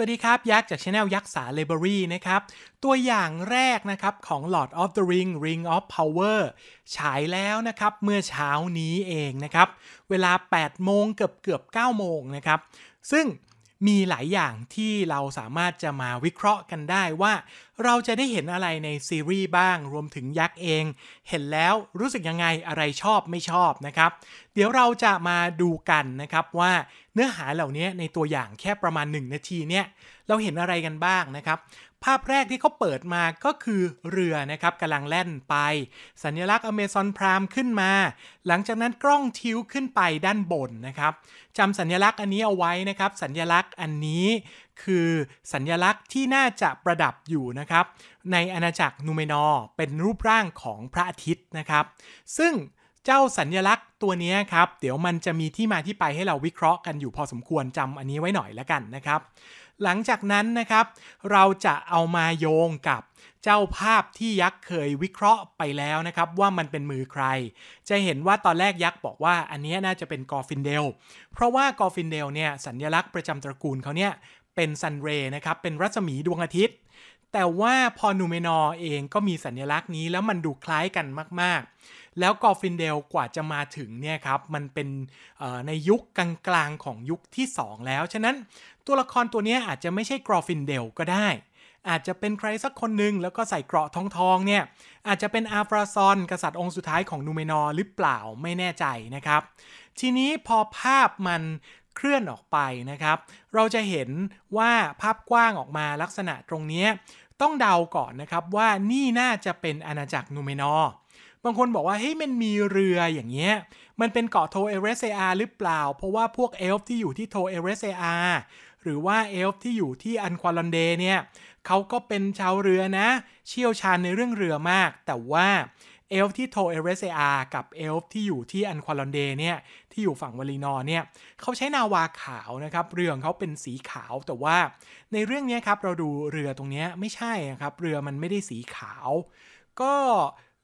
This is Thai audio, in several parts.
สวัสดีครับ ยักษ์จากช n e l ยักษ์สาเลเบอรี่นะครับ ตัวอย่างแรกนะครับ ของ Lord of the Ring Ring of Power ฉายแล้วนะครับ เมื่อเช้านี้เองนะครับ เวลา 8 โมงเกือบเกือบ 9 โมงนะครับ ซึ่งมีหลายอย่างที่เราสามารถจะมาวิเคราะห์กันได้ว่า เราจะได้เห็นอะไรใน ซีรีส์บ้าง รวมถึงยักษ์เอง เห็นแล้วรู้สึกยังไงอะไรชอบไม่ชอบนะครับ เดี๋ยวเราจะมาดูกันนะครับว่าเนื้อหาเหล่านี้ในตัวอย่างแค่ประมาณ 1 นาทีเนี่ยเราเห็นอะไรกันบ้างนะครับภาพแรกที่เขาเปิดมาก็คือเรือนะครับกำลังแล่นไป สัญลักษณ์อเมซอนพรามขึ้นมา หลังจากนั้นกล้องทิวขึ้นไปด้านบนนะครับจำสัญลักษณ์อันนี้เอาไว้นะครับ สัญลักษณ์อันนี้คือสัญลักษณ์ที่น่าจะประดับอยู่นะครับ ในอาณาจักรนูเมนอร์เป็นรูปร่างของพระอาทิตย์นะครับ ซึ่งเจ้าสัญญลักษณ์ตัวนี้ครับ เดี๋ยวมันจะมีที่มาที่ไปให้เราวิเคราะห์กันอยู่พอสมควรจำอันนี้ไว้หน่อยแล้วกันนะครับหลังจากนั้นนะครับ เราจะเอามาโยงกับเจ้าภาพที่ยักษ์เคยวิเคราะห์ไปแล้วนะครับ ว่ามันเป็นมือใคร จะเห็นว่าตอนแรกยักษ์บอกว่าอันนี้น่าจะเป็นกอฟินเดล เพราะว่ากอฟินเดลเนี่ยสัญญลักษณ์ประจำตระกูลเขาเนี่ยเป็นซันเรย์นะครับ เป็นรัศมีดวงอาทิตย์ แต่ว่าพอนูเมนอเองก็มีสัญญลักษณ์นี้แล้วมันดูคล้ายกันมากแล้วกอฟินเดลกว่าจะมาถึงเนี่ยครับมันเป็นในยุคกลางๆของยุคที่ 2 แล้ว ฉะนั้นตัวละครตัวนี้อาจจะไม่ใช่กรอฟินเดลก็ได้ อาจจะเป็นใครสักคนหนึ่งแล้วก็ใส่เกราะทองๆเนี่ยอาจจะเป็นอาฟราซอนกษัตริย์องค์สุดท้ายของนูเมนอร์หรือเปล่าไม่แน่ใจนะครับทีนี้พอภาพมันเคลื่อนออกไปนะครับเราจะเห็นว่าภาพกว้างออกมาลักษณะตรงนี้ต้องเดาก่อนนะครับว่านี่น่าจะเป็นอาณาจักรนูเมนอร์างคนบอกว่าเฮ้ยมันมีเรืออย่างเงี้ยมันเป็นเกาะโทเอเรเซอาหรือเปล่า เพราะว่าพวกเอลฟ์ที่อยู่ที่โทเอเรเซอาหรือว่าเอลฟ์ที่อยู่ที่อันควาลอนเดเนี่ยเขาก็เป็นชาวเรือนะ เชี่ยวชาญในเรื่องเรือมาก แต่ว่าเอลฟ์ที่โทเอเรเซอากับเอลฟ์ที่อยู่ที่อันควาลอนเดเนี่ยที่อยู่ฝั่งวลีนอเนี่ยเขาใช้นาวาขาวนะครับเรือของเขาเป็นสีขาวแต่ว่าในเรื่องนี้ครับเราดูเรือตรงนี้ไม่ใช่นะครับเรือมันไม่ได้สีขาว ก็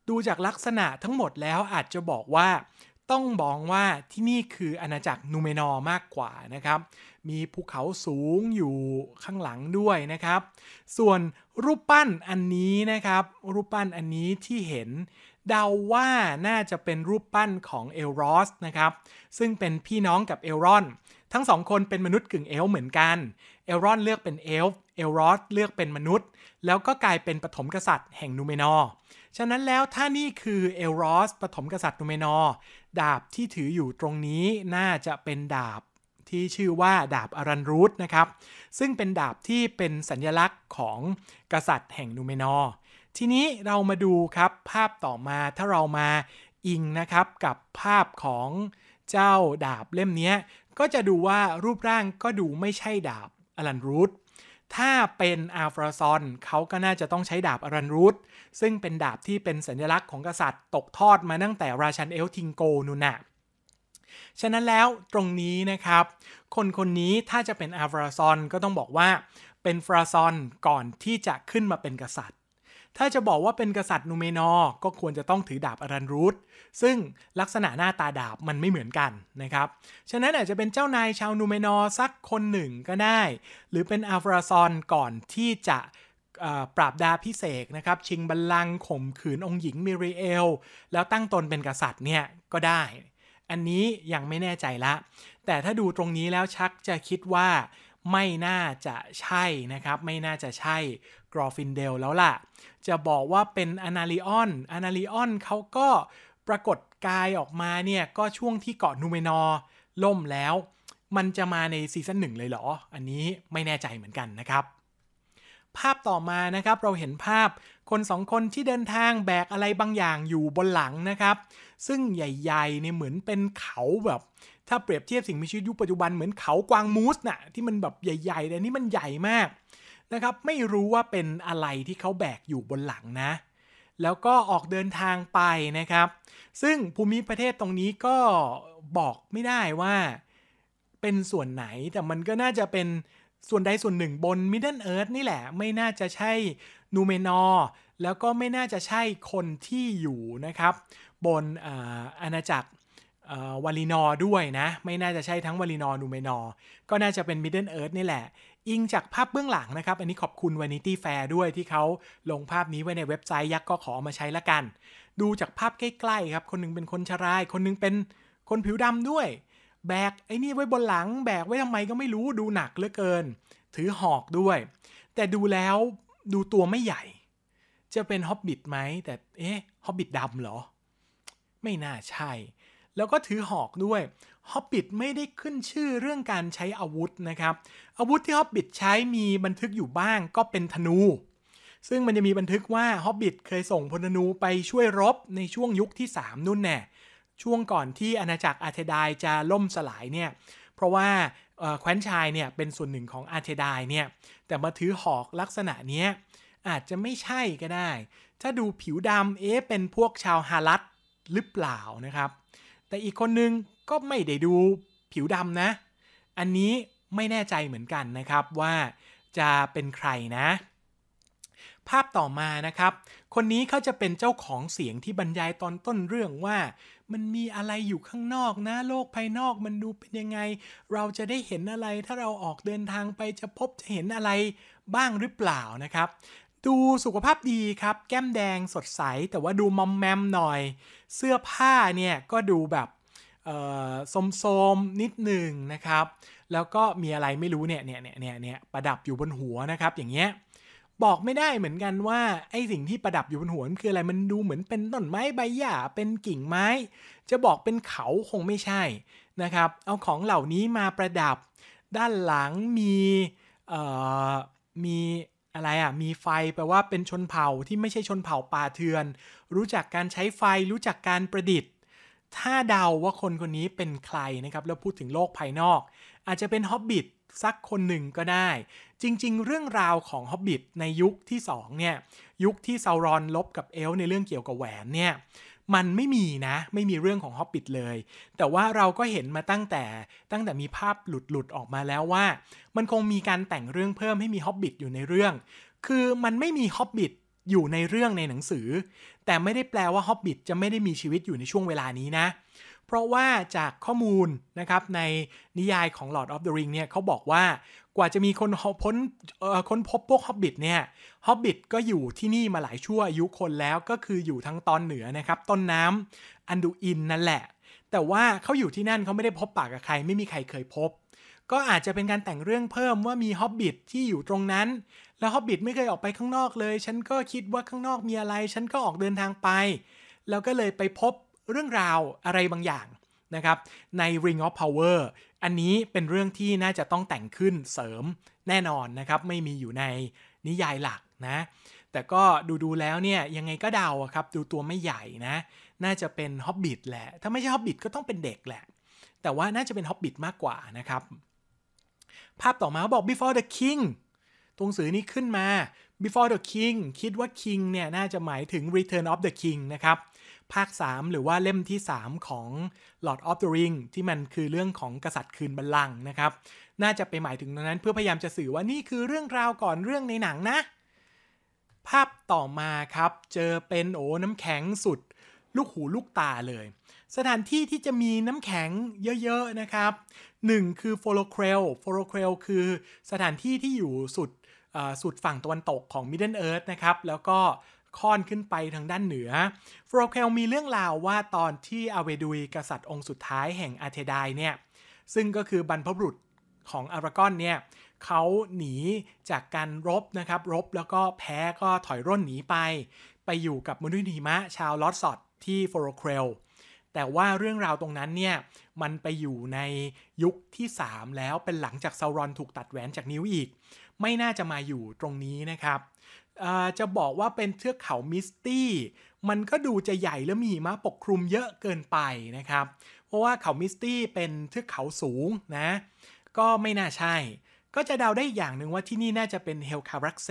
ดู จากลักษณะทั้งหมดแล้วอาจจะบอกว่าต้องมองว่าที่นี่คืออาณาจักรนูเมนอมากกว่านะครับมีภูเขาสูงอยู่ข้างหลังด้วยนะครับ ส่วนรูปปั้นอันนี้นะครับรูปปั้นอันนี้ที่เห็นเดาว่าน่าจะเป็นรูปปั้นของเอลรอสนะ ครับ ซึ่งเป็นพี่น้องกับเอลรอน ทั้งสองคนเป็นมนุษย์กึ่งเอลเหมือนกัน เอลรอนเลือกเป็นเอลฟ์เอลรอส เลือกเป็นมนุษย์แล้วก็กลายเป็นปฐมกษัตริย์แห่งนูเมนอร์ฉะนั้นแล้วถ้านี่คือเอลรอสปฐมกษัตริย์นูเมนอ์ดาบที่ถืออยู่ตรงนี้น่าจะเป็นดาบ ที่ชื่อว่าดาบอารันรูทนะครับ ซึ่งเป็นดาบที่เป็นสัญญลักษณ์ของกษัตริย์แห่งนูเมนอ์ทีนี้เรามาดูครับภาพต่อมาถ้าเรามาอิงนะครับกับภาพของเจ้าดาบเล่มนี้ก็จะดูว่ารูปร่างก็ดูไม่ใช่ดาบอารันรูทถ้าเป็นอัลฟราซอนเขาก็น่าจะต้องใช้ดาบอารันรูทซึ่งเป็นดาบที่เป็นสัญลักษณ์ของกษัตริย์ตกทอดมาตั้งแต่ราชันเอลทิงโกนูนะฉะนั้นแล้วตรงนี้นะครับ คนคนนี้ถ้าจะเป็นอัลฟราซอนก็ต้องบอกว่า เป็นฟราซอนก่อนที่จะขึ้นมาเป็นกษัตริย์ถ้าจะบอกว่าเป็นกษัตริย์นูเมนอ์ก็ควรจะต้องถือดาบอารันรูทซึ่งลักษณะหน้าตาดาบมันไม่เหมือนกันนะครับ ฉะนั้นอาจจะเป็นเจ้านายชาวนูเมนอ์สักคนหนึ่งก็ได้ หรือเป็นอัลฟราซอนก่อนที่จะปราบดาพิเศษนะครับ ชิงบัลลังก์ข่มขืนองค์หญิงมิริเอลแล้วตั้งตนเป็นกษัตริย์เนี่ย ก็ได้ อันนี้ยังไม่แน่ใจละ แต่ถ้าดูตรงนี้แล้วชักจะคิดว่าไม่น่าจะใช่นะครับไม่น่าจะใช่กรอฟินเดลแล้วล่ะจะบอกว่าเป็นอนาลิออน อนาลิออนเขาก็ปรากฏกายออกมาเนี่ยก็ช่วงที่เกาะนูเมนอร์ล่มแล้ว มันจะมาในซีซั่นหนึ่งเลยเหรอ อันนี้ไม่แน่ใจเหมือนกันนะครับ ภาพต่อมานะครับเราเห็นภาพคนสองคนที่เดินทางแบกอะไรบางอย่างอยู่บนหลังนะครับ ซึ่งใหญ่ๆเนี่ยเหมือนเป็นเขาแบบ ถ้าเปรียบเทียบสิ่ง มีชีวิตยุคปัจจุบันเหมือนเขากวางมูสนะ่ะที่มันแบบใหญ่ๆแต่นี่มันใหญ่มากนะครับไม่รู้ว่าเป็นอะไรที่เขาแบกอยู่บนหลังนะ แล้วก็ออกเดินทางไปนะครับ ซึ่งภูมิประเทศตรงนี้ก็บอกไม่ได้ว่าเป็นส่วนไหนแต่มันก็น่าจะเป็นส่วนใดส่วนหนึ่งบนมิดเดิลเอิร์ธนี่แหละ ไม่น่าจะใช่นูเมนอร์แล้วก็ไม่น่าจะใช่คนที่อยู่นะครับ บนอาณาจักรวาลีนอร์ด้วยนะไม่น่าจะใช่ทั้งวาลีนอร์นูเมนอร์ก็น่าจะเป็นมิดเดิลเอิร์ธนี่แหละอิงจากภาพเบื้องหลังนะครับ อันนี้ขอบคุณ Vanity Fair ด้วยที่เขาลงภาพนี้ไว้ในเว็บไซต์ ยักษ์ก็ขอมาใช้ละกัน ดูจากภาพใกล้ๆครับ คนนึงเป็นคนชราย คนนึงเป็นคนผิวดำด้วย แบกไอ้นี่ไว้บนหลังแบกไว้ทำไมก็ไม่รู้ดูหนักเหลือเกิน ถือหอกด้วย แต่ดูแล้วดูตัวไม่ใหญ่ จะเป็นฮอบบิทไหมแต่เอ๊ะฮอบบิทดำเหรอไม่น่าใช่ แล้วก็ถือหอกด้วยฮอบบิทไม่ได้ขึ้นชื่อเรื่องการใช้อาวุธนะครับ อาวุธที่ฮอบบิทใช้มีบันทึกอยู่บ้างก็เป็นธนู ซึ่งมันจะมีบันทึกว่าฮอบบิทเคยส่งพลธนูไปช่วยรบในช่วงยุคที่ 3นู่นแน่ช่วงก่อนที่อาณาจักรอาเทดายจะล่มสลายเนี่ย เพราะว่าแคว้นชายเนี่ยเป็นส่วนหนึ่งของอาเทดายเนี่ย แต่มาถือหอกลักษณะเนี้ยอาจจะไม่ใช่ก็ได้ ถ้าดูผิวดำ เอ๊ะ เป็นพวกชาวฮารัตหรือเปล่านะครับ แต่อีกคนนึงก็ไม่ได้ดูผิวดำนะ อันนี้ไม่แน่ใจเหมือนกันนะครับว่าจะเป็นใครนะ ภาพต่อมานะครับ คนนี้เขาจะเป็นเจ้าของเสียงที่บรรยายตอนต้นเรื่องว่า มันมีอะไรอยู่ข้างนอกนะ โลกภายนอกมันดูเป็นยังไง เราจะได้เห็นอะไรถ้าเราออกเดินทางไป จะพบจะเห็นอะไรบ้างหรือเปล่านะครับ ดูสุขภาพดีครับ แก้มแดงสดใส แต่ว่าดูมอมแมมหน่อย เสื้อผ้าเนี่ยก็ดูแบบส้มๆนิดหนึ่งนะครับ แล้วก็มีอะไรไม่รู้เนี่ยเนี่ย เนี่ย เนี่ย เนี่ย ประดับอยู่บนหัวนะครับ อย่างเงี้ย บอกไม่ได้เหมือนกันว่าไอ้สิ่งที่ประดับอยู่บนหัวมันคืออะไร มันดูเหมือนเป็นต้นไม้ใบหญ้าเป็นกิ่งไม้ จะบอกเป็นเขาคงไม่ใช่ นะครับ เอาของเหล่านี้มาประดับ ด้านหลังมี เอ่อ มีอะไรอ่ะ มีไฟแปลว่าเป็นชนเผ่าที่ไม่ใช่ชนเผ่าป่าเถือน รู้จักการใช้ไฟ รู้จักการประดิษฐ์ถ้าเดาว่าคนคนนี้เป็นใครนะครับ แล้วพูดถึงโลกภายนอก อาจจะเป็นฮอบบิทสักคนหนึ่งก็ได้ จริงๆ เรื่องราวของฮอบบิทในยุคที่2เนี่ยยุคที่ซารอนลบกับเอลในเรื่องเกี่ยวกับแหวนเนี่ยมันไม่มีนะไม่มีเรื่องของฮอบบิทเลย แต่ว่าเราก็เห็นมาตั้งแต่ตั้งแต่มีภาพหลุดหลุดออกมาแล้วว่า มันคงมีการแต่งเรื่องเพิ่มให้มีฮอบบิทอยู่ในเรื่อง คือมันไม่มีฮอบบิทอยู่ในเรื่องในหนังสือ แต่ไม่ได้แปลว่าฮอบบิทจะไม่ได้มีชีวิตอยู่ในช่วงเวลานี้นะ เพราะว่าจากข้อมูลนะครับในนิยายของ Lord of the Ring เนี่ยเขาบอกว่ากว่าจะมีคนพ้นค้นพบพวกฮอบบิทเนี่ยฮอบบิทก็อยู่ที่นี่มาหลายชั่วอายุคนแล้วก็คืออยู่ทั้งตอนเหนือนะครับต้นน้ำอันดูอินนั่นแหละ แต่ว่าเขาอยู่ที่นั่นเขาไม่ได้พบปากกับใคร ไม่มีใครเคยพบ ก็อาจจะเป็นการแต่งเรื่องเพิ่มว่ามีฮอบบิทที่อยู่ตรงนั้นแล้วฮอบบิทไม่เคยออกไปข้างนอกเลย ฉันก็คิดว่าข้างนอกมีอะไร ฉันก็ออกเดินทางไป แล้วก็เลยไปพบเรื่องราวอะไรบางอย่างนะครับ ใน Ring of Power อันนี้เป็นเรื่องที่น่าจะต้องแต่งขึ้นเสริมแน่นอนนะครับ ไม่มีอยู่ในนิยายหลักนะ แต่ก็ดูดูแล้วเนี่ยยังไงก็เดาครับ ดูตัวไม่ใหญ่นะ น่าจะเป็นฮอบบิทแหละ ถ้าไม่ใช่ฮอบบิทก็ต้องเป็นเด็กแหละ แต่ว่าน่าจะเป็นฮอบบิทมากกว่านะครับ ภาพต่อมาบอก before the king ตรงสือนี้ขึ้นมา Before the King คิดว่า King เนี่ยน่าจะหมายถึง Return of the King นะครับ ภาค 3 หรือว่าเล่มที่ 3 ของ Lord of the Ring ที่มันคือเรื่องของกษัตริย์คืนบัลลังก์นะครับ น่าจะไปหมายถึงตรงนั้นเพื่อพยายามจะสื่อว่านี่คือเรื่องราวก่อนเรื่องในหนังนะ ภาพต่อมาครับ เจอเป็นโอ้น้ำแข็งสุดลูกหูลูกตาเลย สถานที่ที่จะมีน้ำแข็งเยอะๆ นะครับหนึ่งคือโฟโลเครลโฟโลเครลคือสถานที่ที่อยู่สุดสุดฝั่งตะวันตกของ Middle Earth นะครับ แล้วก็ค่อนขึ้นไปทางด้านเหนือโฟรเคลมีเรื่องราวว่าตอนที่อเวดุยกษัตริย์องค์สุดท้ายแห่งอาเทดายเนี่ย ซึ่งก็คือบรรพบุรุษของอารากอนเนี่ยเขาหนีจากการรบนะครับ รบแล้วก็แพ้ก็ถอยร่นหนีไป ไปอยู่กับมนุษย์หิมะชาวลอสซอดที่โฟรเคล แต่ว่าเรื่องราวตรงนั้นเนี่ย มันไปอยู่ในยุคที่ 3 แล้วเป็นหลังจากซารอนถูกตัดแหวนจากนิ้วอีกไม่น่าจะมาอยู่ตรงนี้นะครับ จะบอกว่าเป็นเทือกเขามิสตี้ มันก็ดูจะใหญ่และมีมะปกคลุมเยอะเกินไปนะครับ เพราะว่าเขามิสตี้เป็นเทือกเขาสูงนะ ก็ไม่น่าใช่ ก็จะเดาได้อีกอย่างหนึ่งว่าที่นี่น่าจะเป็นเฮลคารักเซ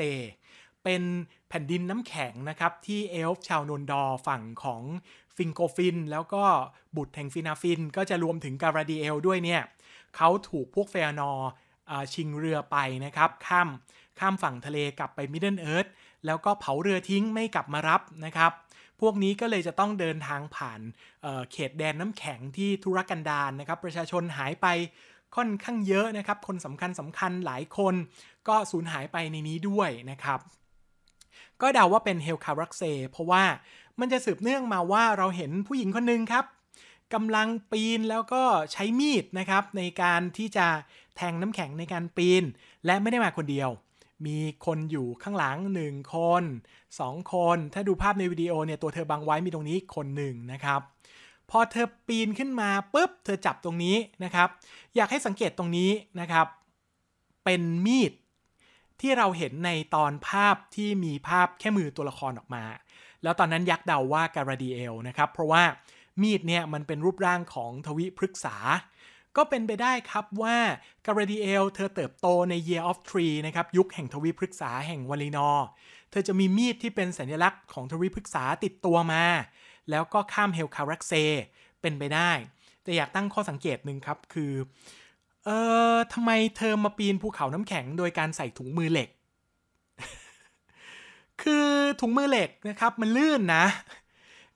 เป็นแผ่นดินน้ำแข็งนะครับ ที่เอลฟ์ชาวนนดอฝั่งของฟิงโกฟิน แล้วก็บุตรแห่งฟินาฟินก็จะรวมถึงการาดีเอล ด้วยเนี่ยเขาถูกพวกเฟอนอชิงเรือไปนะครับ ข้ามข้ามฝั่งทะเลกลับไปมิดเดิลเอิร์ธ แล้วก็เผาเรือทิ้งไม่กลับมารับนะครับ พวกนี้ก็เลยจะต้องเดินทางผ่านเเขตแดนน้ำแข็งที่ทุรกันดารนนะครับ ประชาชนหายไปค่อนข้างเยอะนะครับ คนสำคัญสำคัญหลายคน ก็สูญหายไปในนี้ด้วยนะครับ ก็เดาว่าเป็นเฮลคารักเซเพราะว่ามันจะสืบเนื่องมาว่าเราเห็นผู้หญิงคนหนึ่งครับกำลังปีนแล้วก็ใช้มีดนะครับ ในการที่จะแทงน้ำแข็งในการปีนและไม่ได้มาคนเดียว มีคนอยู่ข้างหลัง 1 คน 2 คน ถ้าดูภาพในวิดีโอเนี่ยตัวเธอบังไว้มีตรงนี้คนหนึ่งนะครับ พอเธอปีนขึ้นมาปุ๊บเธอจับตรงนี้นะครับ อยากให้สังเกตตรงนี้นะครับ เป็นมีด ที่เราเห็นในตอนภาพที่มีภาพแค่มือตัวละครออกมา แล้วตอนนั้นยักษ์เดาว่าการาดีเอลนะครับเพราะว่ามีดเนี่ยมันเป็นรูปร่างของทวิพฤกษาก็เป็นไปได้ครับว่า การาดีเอลเธอเติบโตใน Year of Tree นะครับ ยุคแห่งทวีพฤกษาแห่งวลีนอ เธอจะมีมีดที่เป็นสัญลักษณ์ของทวีพฤกษาติดตัวมา แล้วก็ข้ามเฮลคารักเซเป็นไปได้ แต่อยากตั้งข้อสังเกตหนึ่งครับคือ เอ่อทำไมเธอมาปีนภูเขาน้ำแข็งโดยการใส่ถุงมือเหล็ก คือถุงมือเหล็กนะครับมันลื่นนะ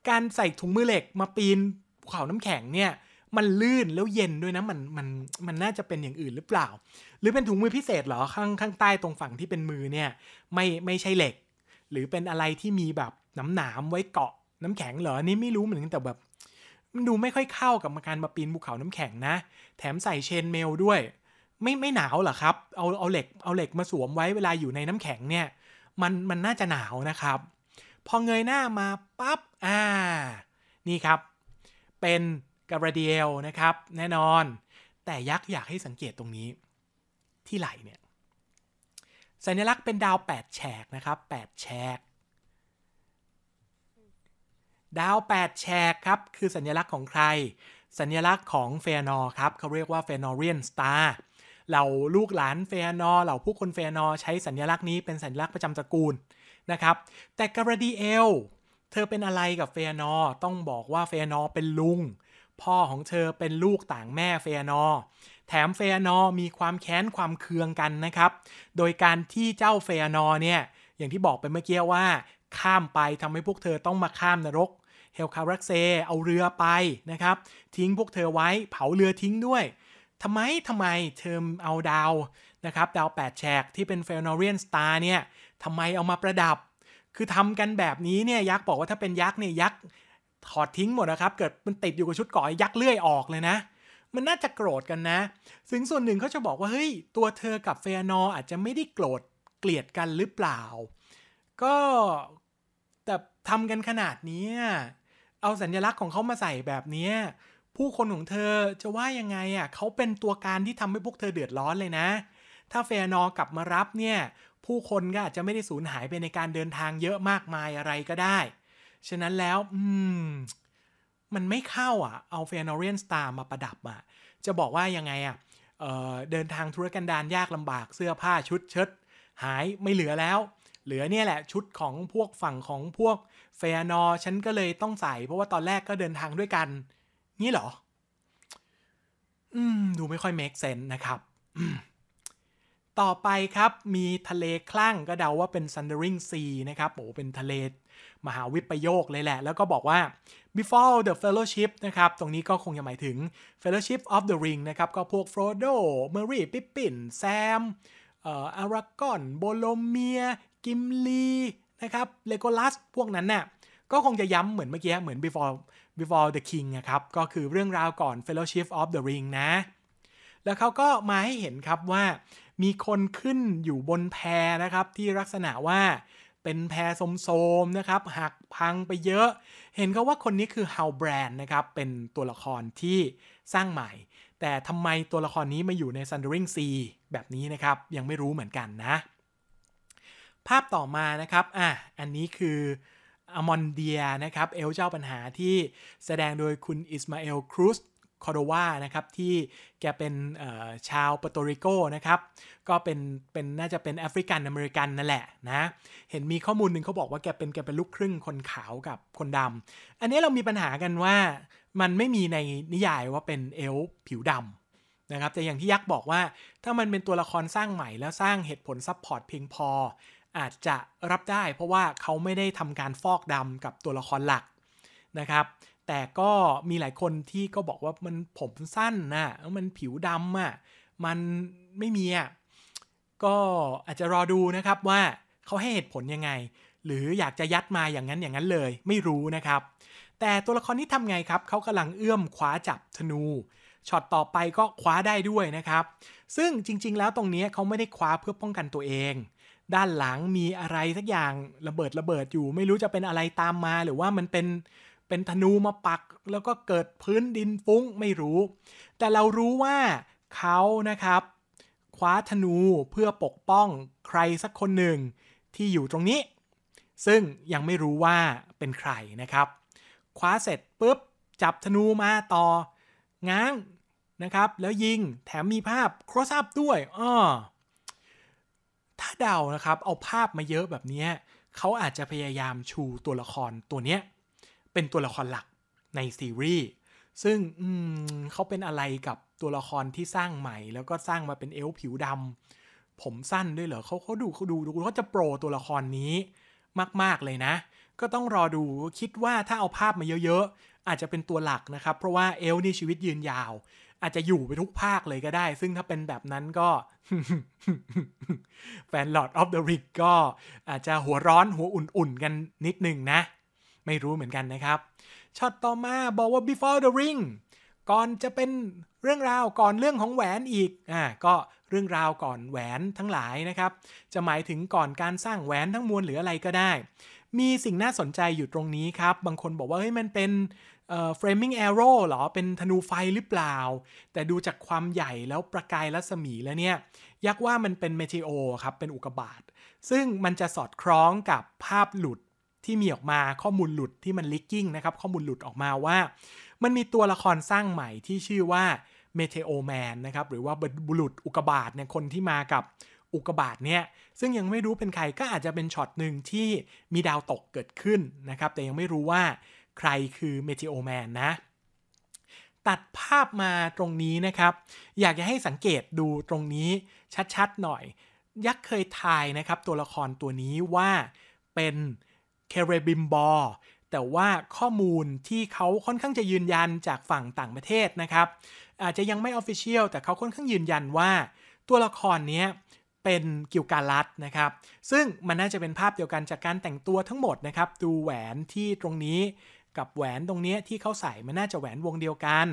การใส่ถุงมือเหล็ก มาปีนภูเขาน้ำแข็งเนี่ยมันลื่นแล้วเย็นด้วยนะมันมันมันน่าจะเป็นอย่างอื่นหรือเปล่า หรือเป็นถุงมือพิเศษเหรอ ข้างข้างใต้ตรงฝั่งที่เป็นมือเนี่ย ไม่ไม่ใช่เหล็ก หรือเป็นอะไรที่มีแบบน้ำหนามไว้เกาะน้ำแข็งเหรอนี่ไม่รู้เหมือนกันแต่แบบมันดูไม่ค่อยเข้ากับการมาปีนภูเขาน้ำแข็งนะแถมใส่เชนเมลด้วย ไม่ไม่หนาวเหรอครับ เอาเอาเหล็กเอาเหล็กมาสวมไว้เวลาอยู่ในน้ำแข็งเนี่ยมันมันน่าจะหนาวนะครับ พอเงยหน้ามาปับ๊บอ่านี่ครับเป็นกับราเดียลนะครับแน่นอนแต่ยักษ์อยากให้สังเกตตรงนี้ ที่ไหลเนี่ย สัญลักษณ์เป็นดาว8แฉกนะครับ8แฉกดาว8แฉกครับคือสัญลักษณ์ของใครสัญลักษณ์ของเฟนอร์ครับเขาเรียกว่าเฟนอเรียนสตาร์เหล่าลูกหลานเฟนอร์เหล่าผู้คนเฟนอร์ใช้สัญลักษณ์นี้เป็นสัญลักษณ์ประจำตระกูลนะครับแต่กาบรดีเอลเธอเป็นอะไรกับเฟนอร์ต้องบอกว่าเฟนอร์เป็นลุงพ่อของเธอเป็นลูกต่างแม่เฟียนอ แถมเฟียนอ มีความแค้นความเคืองกันนะครับ โดยการที่เจ้าเฟียนอเนี่ย อย่างที่บอกไปเมื่อกี้ว่า ข้ามไปทำให้พวกเธอต้องมาข้ามนรก เฮลคารักเซเอาเรือไปนะครับ ทิ้งพวกเธอไว้ เผาเรือทิ้งด้วยทำไมทำไม เธอเอาดาวนะครับ ดาวแปดแฉกที่เป็นเฟลนอรียนสตาร์เนี่ยทำไมเอามาประดับ คือทำกันแบบนี้เนี่ย ยักษ์บอกว่าถ้าเป็นยักษ์เนี่ยยักษ์ถอดทิ้งหมดนะครับ เกิดมันติดอยู่กับชุดก่อยักเลื่อยออกเลยนะ มันน่าจะโกรธกันนะ ถึ่งส่วนหนึ่งเขาจะบอกว่า เฮ้ย ตัวเธอกับเฟยนออาจจะไม่ได้โกรธเกลียดกันหรือเปล่า ก็แต่ทำกันขนาดนี้ เอาสัญลักษณ์ของเขามาใส่แบบนี้ ผู้คนของเธอจะว่ายังไงอ่ะเขาเป็นตัวการที่ทำให้พวกเธอเดือดร้อนเลยนะ ถ้าเฟยนอกลับมารับเนี่ยผู้คนก็อาจจะไม่ได้สูญหายไปในการเดินทางเยอะมากมายอะไรก็ได้ฉะนั้นแล้วอืมมันไม่เข้าอ่ะ เอาเฟนอเรียนสตาร์มาประดับอ่ะ จะบอกว่ายังไงอ่ะเเดินทางธุรกันดารยากลำบากเสื้อผ้าชุดเชิดหายไม่เหลือแล้ว เหลือเนี่ยแหละ ชุดของพวกฝั่งของพวกเฟนอ ฉันก็เลยต้องใส่เพราะว่าตอนแรกก็เดินทางด้วยกัน นี่เหรอ อืม ดูไม่ค่อยเมคเซนนะครับ ต่อไปครับมีทะเลคลั่งก็เดาว่าเป็นซันเดอริงซีนะครับโอ้เป็นทะเลมหาวิปโยคเลยแหละ แล้วก็บอกว่า before the fellowship นะครับ ตรงนี้ก็คงจะหมายถึง fellowship of the ring นะครับ ก็พวกโฟรโดเมอรี่ปิปปินแซมอารากอนโบโลเมียกิมลีนะครับเลโกลัสพวกนั้นนะ่ะก็คงจะย้ำเหมือนเมื่อกี้ เหมือน before before the king นะครับ ก็คือเรื่องราวก่อน fellowship of the ring นะ แล้วเขาก็มาให้เห็นครับว่า มีคนขึ้นอยู่บนแพนะครับ ที่ลักษณะว่าเป็นแพรโสมๆนะครับ หักพังไปเยอะ เห็นเขาว่าคนนี้คือฮาวแบรนด์นะครับ เป็นตัวละครที่สร้างใหม่ แต่ทำไมตัวละครนี้มาอยู่ใน Sundering Sea แบบนี้นะครับ ยังไม่รู้เหมือนกันนะ ภาพต่อมานะครับอ่ะอันนี้คืออมอนเดียนะครับ เอลเจ้าปัญหาที่แสดงโดยคุณอิสมาเอลครูซคอโดวานะครับ ที่แกเป็นชาวปโตริโกนะครับ ก็เป็นเป็นน่าจะเป็นแอฟริกันอเมริกันนั่นแหละนะ เห็นมีข้อมูลหนึ่งเขาบอกว่าแกเป็นแกเป็นลูกครึ่งคนขาวกับคนดำอันนี้เรามีปัญหากันว่ามันไม่มีในนิยายว่าเป็นเอลผิวดำนะครับแต่อย่างที่ยักษ์บอกว่าถ้ามันเป็นตัวละครสร้างใหม่แล้วสร้างเหตุผลซับพอร์ตเพียงพออาจจะรับได้เพราะว่าเขาไม่ได้ทำการฟอกดำกับตัวละครหลักนะครับแต่ก็มีหลายคนที่ก็บอกว่ามันผมสั้นนะมันผิวดำอะ่ะ มันไม่มีอะ่ะ ก็อาจจะรอดูนะครับว่าเขาให้เหตุผลยังไง หรืออยากจะยัดมาอย่างนั้นอย่างนั้นเลย ไม่รู้นะครับ แต่ตัวละครนี้ทำไงครับ เขากำลังเอื้อมคว้าจับธนู ช็อตต่อไปก็คว้าได้ด้วยนะครับ ซึ่งจริง ๆ แล้วตรงนี้เขาไม่ได้คว้าเพื่อป้องกันตัวเอง ด้านหลังมีอะไรสักอย่างระเบิดระเบิดอยู่ ไม่รู้จะเป็นอะไรตามมาหรือว่ามันเป็นเป็นธนูมาปักแล้วก็เกิดพื้นดินฟุ้งไม่รู้ แต่เรารู้ว่าเขานะครับคว้าธนูเพื่อปกป้องใครสักคนหนึ่งที่อยู่ตรงนี้ ซึ่งยังไม่รู้ว่าเป็นใครนะครับ คว้าเสร็จปุ๊บจับธนูมาต่อ ง้างนะครับ แล้วยิงแถมมีภาพครอสอัพด้วยอ้อถ้าเดานะครับเอาภาพมาเยอะแบบนี้เขาอาจจะพยายามชูตัวละครตัวเนี้ยเป็นตัวละครหลักในซีรีส์ ซึ่งเขาเป็นอะไรกับตัวละครที่สร้างใหม่ แล้วก็สร้างมาเป็นเอลผิวดำผมสั้นด้วยเหรอเขาเขาดูเขาดูดูเขาจะโปรตัวละครนี้มากๆ เลยนะ ก็ต้องรอดูคิดว่าถ้าเอาภาพมาเยอะๆ อาจจะเป็นตัวหลักนะครับ เพราะว่าเอลนี่ชีวิตยืนยาว อาจจะอยู่ไปทุกภาคเลยก็ได้ ซึ่งถ้าเป็นแบบนั้นก็แฟน Lord of the Ring ก็อาจจะหัวร้อนหัวอุ่นๆ กันนิดนึงนะไม่รู้เหมือนกันนะครับ ช็อตต่อมาบอกว่า before the ring ก่อนจะเป็นเรื่องราวก่อนเรื่องของแหวนอีก อ่า ก็เรื่องราวก่อนแหวนทั้งหลายนะครับ จะหมายถึงก่อนการสร้างแหวนทั้งมวลหรืออะไรก็ได้ มีสิ่งน่าสนใจอยู่ตรงนี้ครับ บางคนบอกว่า เฮ้ย มันเป็นเอ่อ framing arrow หรอ เป็นธนูไฟหรือเปล่า แต่ดูจากความใหญ่แล้วประกายรัศมีแล้วเนี่ย ยักว่ามันเป็นเมเทโอครับ เป็นอุกบาทซึ่งมันจะสอดคล้องกับภาพหลุดที่มีออกมาข้อมูลหลุดที่มันลิกกิ้งนะครับข้อมูลหลุดออกมาว่ามันมีตัวละครสร้างใหม่ที่ชื่อว่าเมเทโอแมนนะครับหรือว่าบุรุษอุกบาทเนี่ยคนที่มากับอุกบาทเนี่ยซึ่งยังไม่รู้เป็นใครก็อาจจะเป็นช็อตหนึ่งที่มีดาวตกเกิดขึ้นนะครับแต่ยังไม่รู้ว่าใครคือเมเทโอแมนนะตัดภาพมาตรงนี้นะครับอยากจะให้สังเกตดูตรงนี้ชัดๆหน่อยยักษ์เคยทายนะครับตัวละครตัวนี้ว่าเป็นเคเรบิมบอร์แต่ว่าข้อมูลที่เขาค่อนข้างจะยืนยันจากฝั่งต่างประเทศนะครับอาจจะยังไม่ออฟฟิเชียลแต่เขาค่อนข้างยืนยันว่า ตัวละครนี้เป็นกิลการลัตนะครับ ซึ่งมันน่าจะเป็นภาพเดียวกันจากการแต่งตัวทั้งหมดนะครับดูแหวนที่ตรงนี้กับแหวนตรงนี้ที่เขาใส่มันน่าจะแหวนวงเดียวกัน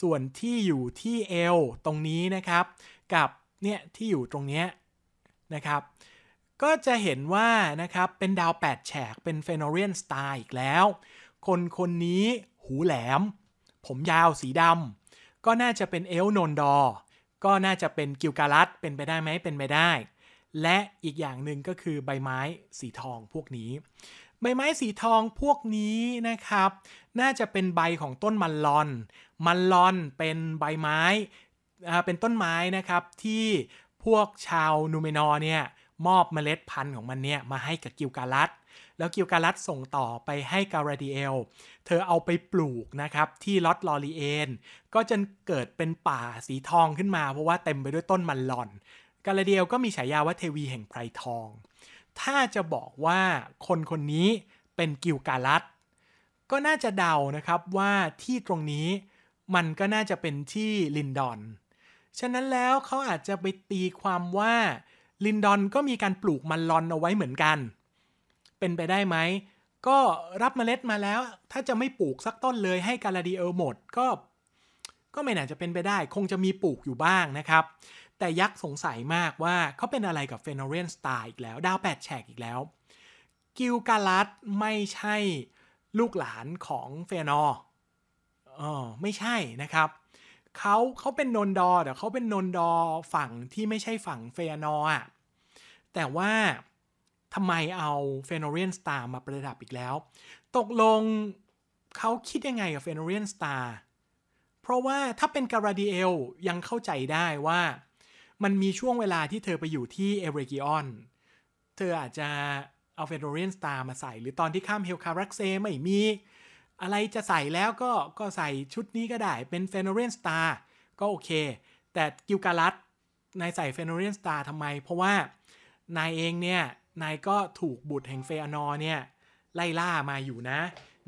ส่วนที่อยู่ที่เอวตรงนี้นะครับ กับเนี่ยที่อยู่ตรงนี้นะครับก็จะเห็นว่า นะครับเป็นดาว 8แฉกเป็นเฟโนเรียนสไตล์อีกแล้ว คนคนนี้หูแหลม ผมยาวสีดำก็น่าจะเป็นเอลนนดอ ก็น่าจะเป็นกิลการัตเป็นไปได้ไหมเป็นไปได้ และอีกอย่างหนึ่งก็คือใบไม้สีทองพวกนี้ ใบไม้สีทองพวกนี้นะครับ น่าจะเป็นใบของต้นมันลอน มันลอนเป็นใบไม้เป็นต้นไม้นะครับ ที่พวกชาวนูเมนอร์เนี่ยมอบเมล็ดพันธุ์ของมันเนี่ยมาให้กับกิลกาลัดแล้วกิลกาลัดส่งต่อไปให้การาดิเอล เธอเอาไปปลูกนะครับ ที่ลอตลอรีเอนก็จะเกิดเป็นป่าสีทองขึ้นมา เพราะว่าเต็มไปด้วยต้นมันหลอน การาดิเอลก็มีฉายาว่าเทวีแห่งไพรทอง ถ้าจะบอกว่าคนคนนี้เป็นกิลกาลัดก็น่าจะเดานะครับว่าที่ตรงนี้มันก็น่าจะเป็นที่ลินดอน ฉะนั้นแล้วเขาอาจจะไปตีความว่าลินดอนก็มีการปลูกมันลอนเอาไว้เหมือนกัน เป็นไปได้ไหม ก็รับเมล็ดมาแล้ว ถ้าจะไม่ปลูกสักต้นเลยให้กาลาดีเอลหมดก็ ก็ไม่น่าจะเป็นไปได้ คงจะมีปลูกอยู่บ้างนะครับ แต่ยักษ์สงสัยมากว่าเขาเป็นอะไรกับเฟนอเรียนสตาร์อีกแล้ว ดาวแปดแฉกอีกแล้ว กิลกาลัดไม่ใช่ลูกหลานของเฟนอออไม่ใช่นะครับ เขาเขาเป็นนนดอ๋ยวเขาเป็นนนดอฝั่งที่ไม่ใช่ฝั่งเฟนออ่ะแต่ว่าทำไมเอาเฟโนเรียนสตาร์มาประดับอีกแล้ว ตกลงเขาคิดยังไงกับเฟโนเรียนสตาร์เพราะว่าถ้าเป็นการาดิเอล ยังเข้าใจได้ว่า มันมีช่วงเวลาที่เธอไปอยู่ที่เอเรกิออนเธออาจจะเอาเฟโนเรียนสตาร์มาใส่หรือตอนที่ข้ามเฮลคารักเซไม่มี อะไรจะใส่แล้วก็ก็ใส่ชุดนี้ก็ได้เป็นเฟโนเรียนสตาร์ก็โอเค แต่กิลการัในายใส่เฟโนเรียนสตาร์ทำไมเพราะว่านายเองเนี่ย นายก็ถูกบุตรแห่งเฟอนอเนี่ยไล่ล่ามาอยู่นะ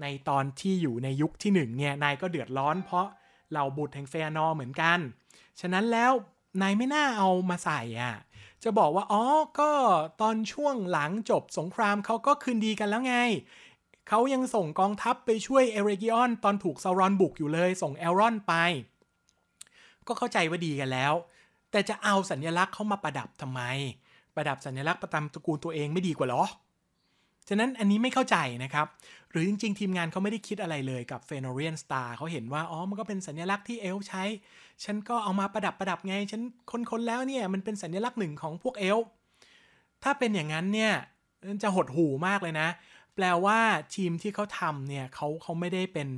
ในตอนที่อยู่ในยุคที่หนึ่งเนี่ยนายก็เดือดร้อนเพราะเหล่าบุตรแห่งเฟอนอเหมือนกัน ฉะนั้นแล้วนายไม่น่าเอามาใส่อ่ะ จะบอกว่าอ๋อก็ตอนช่วงหลังจบสงครามเขาก็คืนดีกันแล้วไง เขายังส่งกองทัพไปช่วยเอเรกิออนตอนถูกซารอนบุกอยู่เลย ส่งเอลรอนไป ก็เข้าใจว่าดีกันแล้ว แต่จะเอาสัญญลักษณ์เข้ามาประดับทำไมประดับสัญลักษณ์ประจำตระกูลตัวเองไม่ดีกว่าหรอ ฉะนั้นอันนี้ไม่เข้าใจนะครับ หรือจริงๆ ทีมงานเขาไม่ได้คิดอะไรเลยกับเฟโนเรียนสตาร์เขาเห็นว่า อ๋อ มันก็เป็นสัญลักษณ์ที่เอลใช้ ฉันก็เอามาประดับประดับไง ฉันค้นๆ แล้วเนี่ย มันเป็นสัญลักษณ์หนึ่งของพวกเอลถ้าเป็นอย่างนั้นเนี่ยจะหดหูมากเลยนะ แปลว่าทีมที่เขาทำเนี่ยเขาเขาไม่ได้เป็น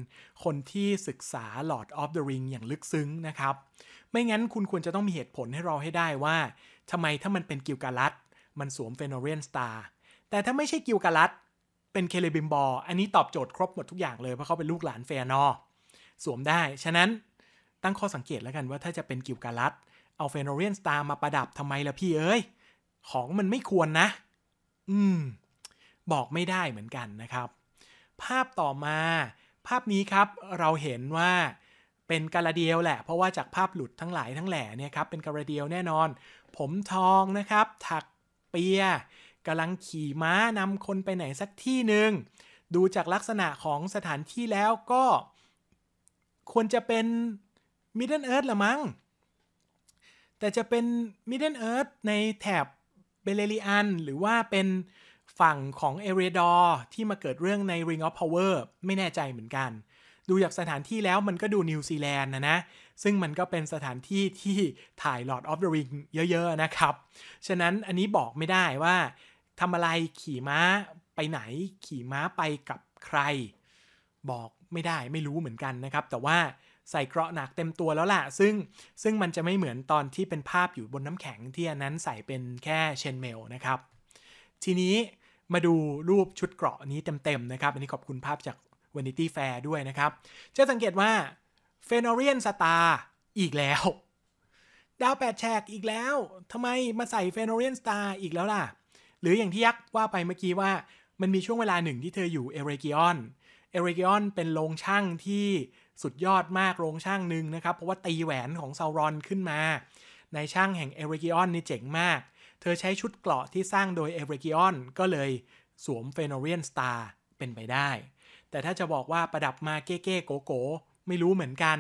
คนที่ศึกษา Lord of the Ring อย่างลึกซึ้งนะครับ ไม่งั้นคุณควรจะต้องมีเหตุผลให้เราให้ได้ว่าทำไมถ้ามันเป็นกิลการัตมันสวมเฟโนเรียนสตาร์แต่ถ้าไม่ใช่กิลการัตเป็นเคเลบิมบอ อันนี้ตอบโจทย์ครบหมดทุกอย่างเลยเพราะเขาเป็นลูกหลานเฟนอ สวมได้ ฉะนั้นตั้งข้อสังเกตแล้วกันว่าถ้าจะเป็นกิลการัตเอาเฟโนเรียนสตาร์มาประดับทำไมล่ะพี่เอ้ย ของมันไม่ควรนะ อืม บอกไม่ได้เหมือนกันนะครับ ภาพต่อมาภาพนี้ครับเราเห็นว่าเป็นกาลาเดียวแหละเพราะว่าจากภาพหลุดทั้งหลายทั้งแหล่เนี่ยครับเป็นกาลาเดียวแน่นอนผมทองนะครับ ถักเปียกำลังขี่ม้านำคนไปไหนสักที่หนึ่งดูจากลักษณะของสถานที่แล้วก็ควรจะเป็นมิดเดิลเอิร์ธละมั้ง แต่จะเป็นมิดเดิลเอิร์ธในแถบเบเลริอันหรือว่าเป็นฝั่งของเอเรดอร์ที่มาเกิดเรื่องใน Ring of Power ไม่แน่ใจเหมือนกัน ดูจากสถานที่แล้วมันก็ดูนิวซีแลนด์นะนะซึ่งมันก็เป็นสถานที่ที่ถ่าย Lord of the Ring เยอะๆนะครับ ฉะนั้นอันนี้บอกไม่ได้ว่าทำอะไรขี่ม้าไปไหนขี่ม้าไปกับใคร บอกไม่ได้ไม่รู้เหมือนกันนะครับแต่ว่าใส่เกราะหนักเต็มตัวแล้วล่ะซึ่งซึ่งมันจะไม่เหมือนตอนที่เป็นภาพอยู่บนน้ำแข็ง ที่อันนั้นใส่เป็นแค่เชนเมลนะครับ ทีนี้มาดูรูปชุดเกราะนี้เต็มๆนะครับอันนี้ขอบคุณภาพจาก Vanity Fair ด้วยนะครับจะสังเกตว่าเฟนอเรียนสตาร์อีกแล้วดาวแปดแฉกอีกแล้วทำไมมาใส่เฟนอเรียนสตาร์อีกแล้วล่ะ หรืออย่างที่ยักว่าไปเมื่อกี้ว่ามันมีช่วงเวลาหนึ่งที่เธออยู่เอเรกิออนเอเรกิออนเป็นโรงช่างที่สุดยอดมากโรงช่างหนึ่งนะครับ เพราะว่าตีแหวนของซารอนขึ้นมา ในช่างแห่งเอเรกิออนนี่เจ๋งมาก เธอใช้ชุดเกราะที่สร้างโดยเอเรกิออนก็เลยสวมเฟนอเรียนสตาร์เป็นไปได้ แต่ถ้าจะบอกว่าประดับมาเก้ๆโกโกไม่รู้เหมือนกัน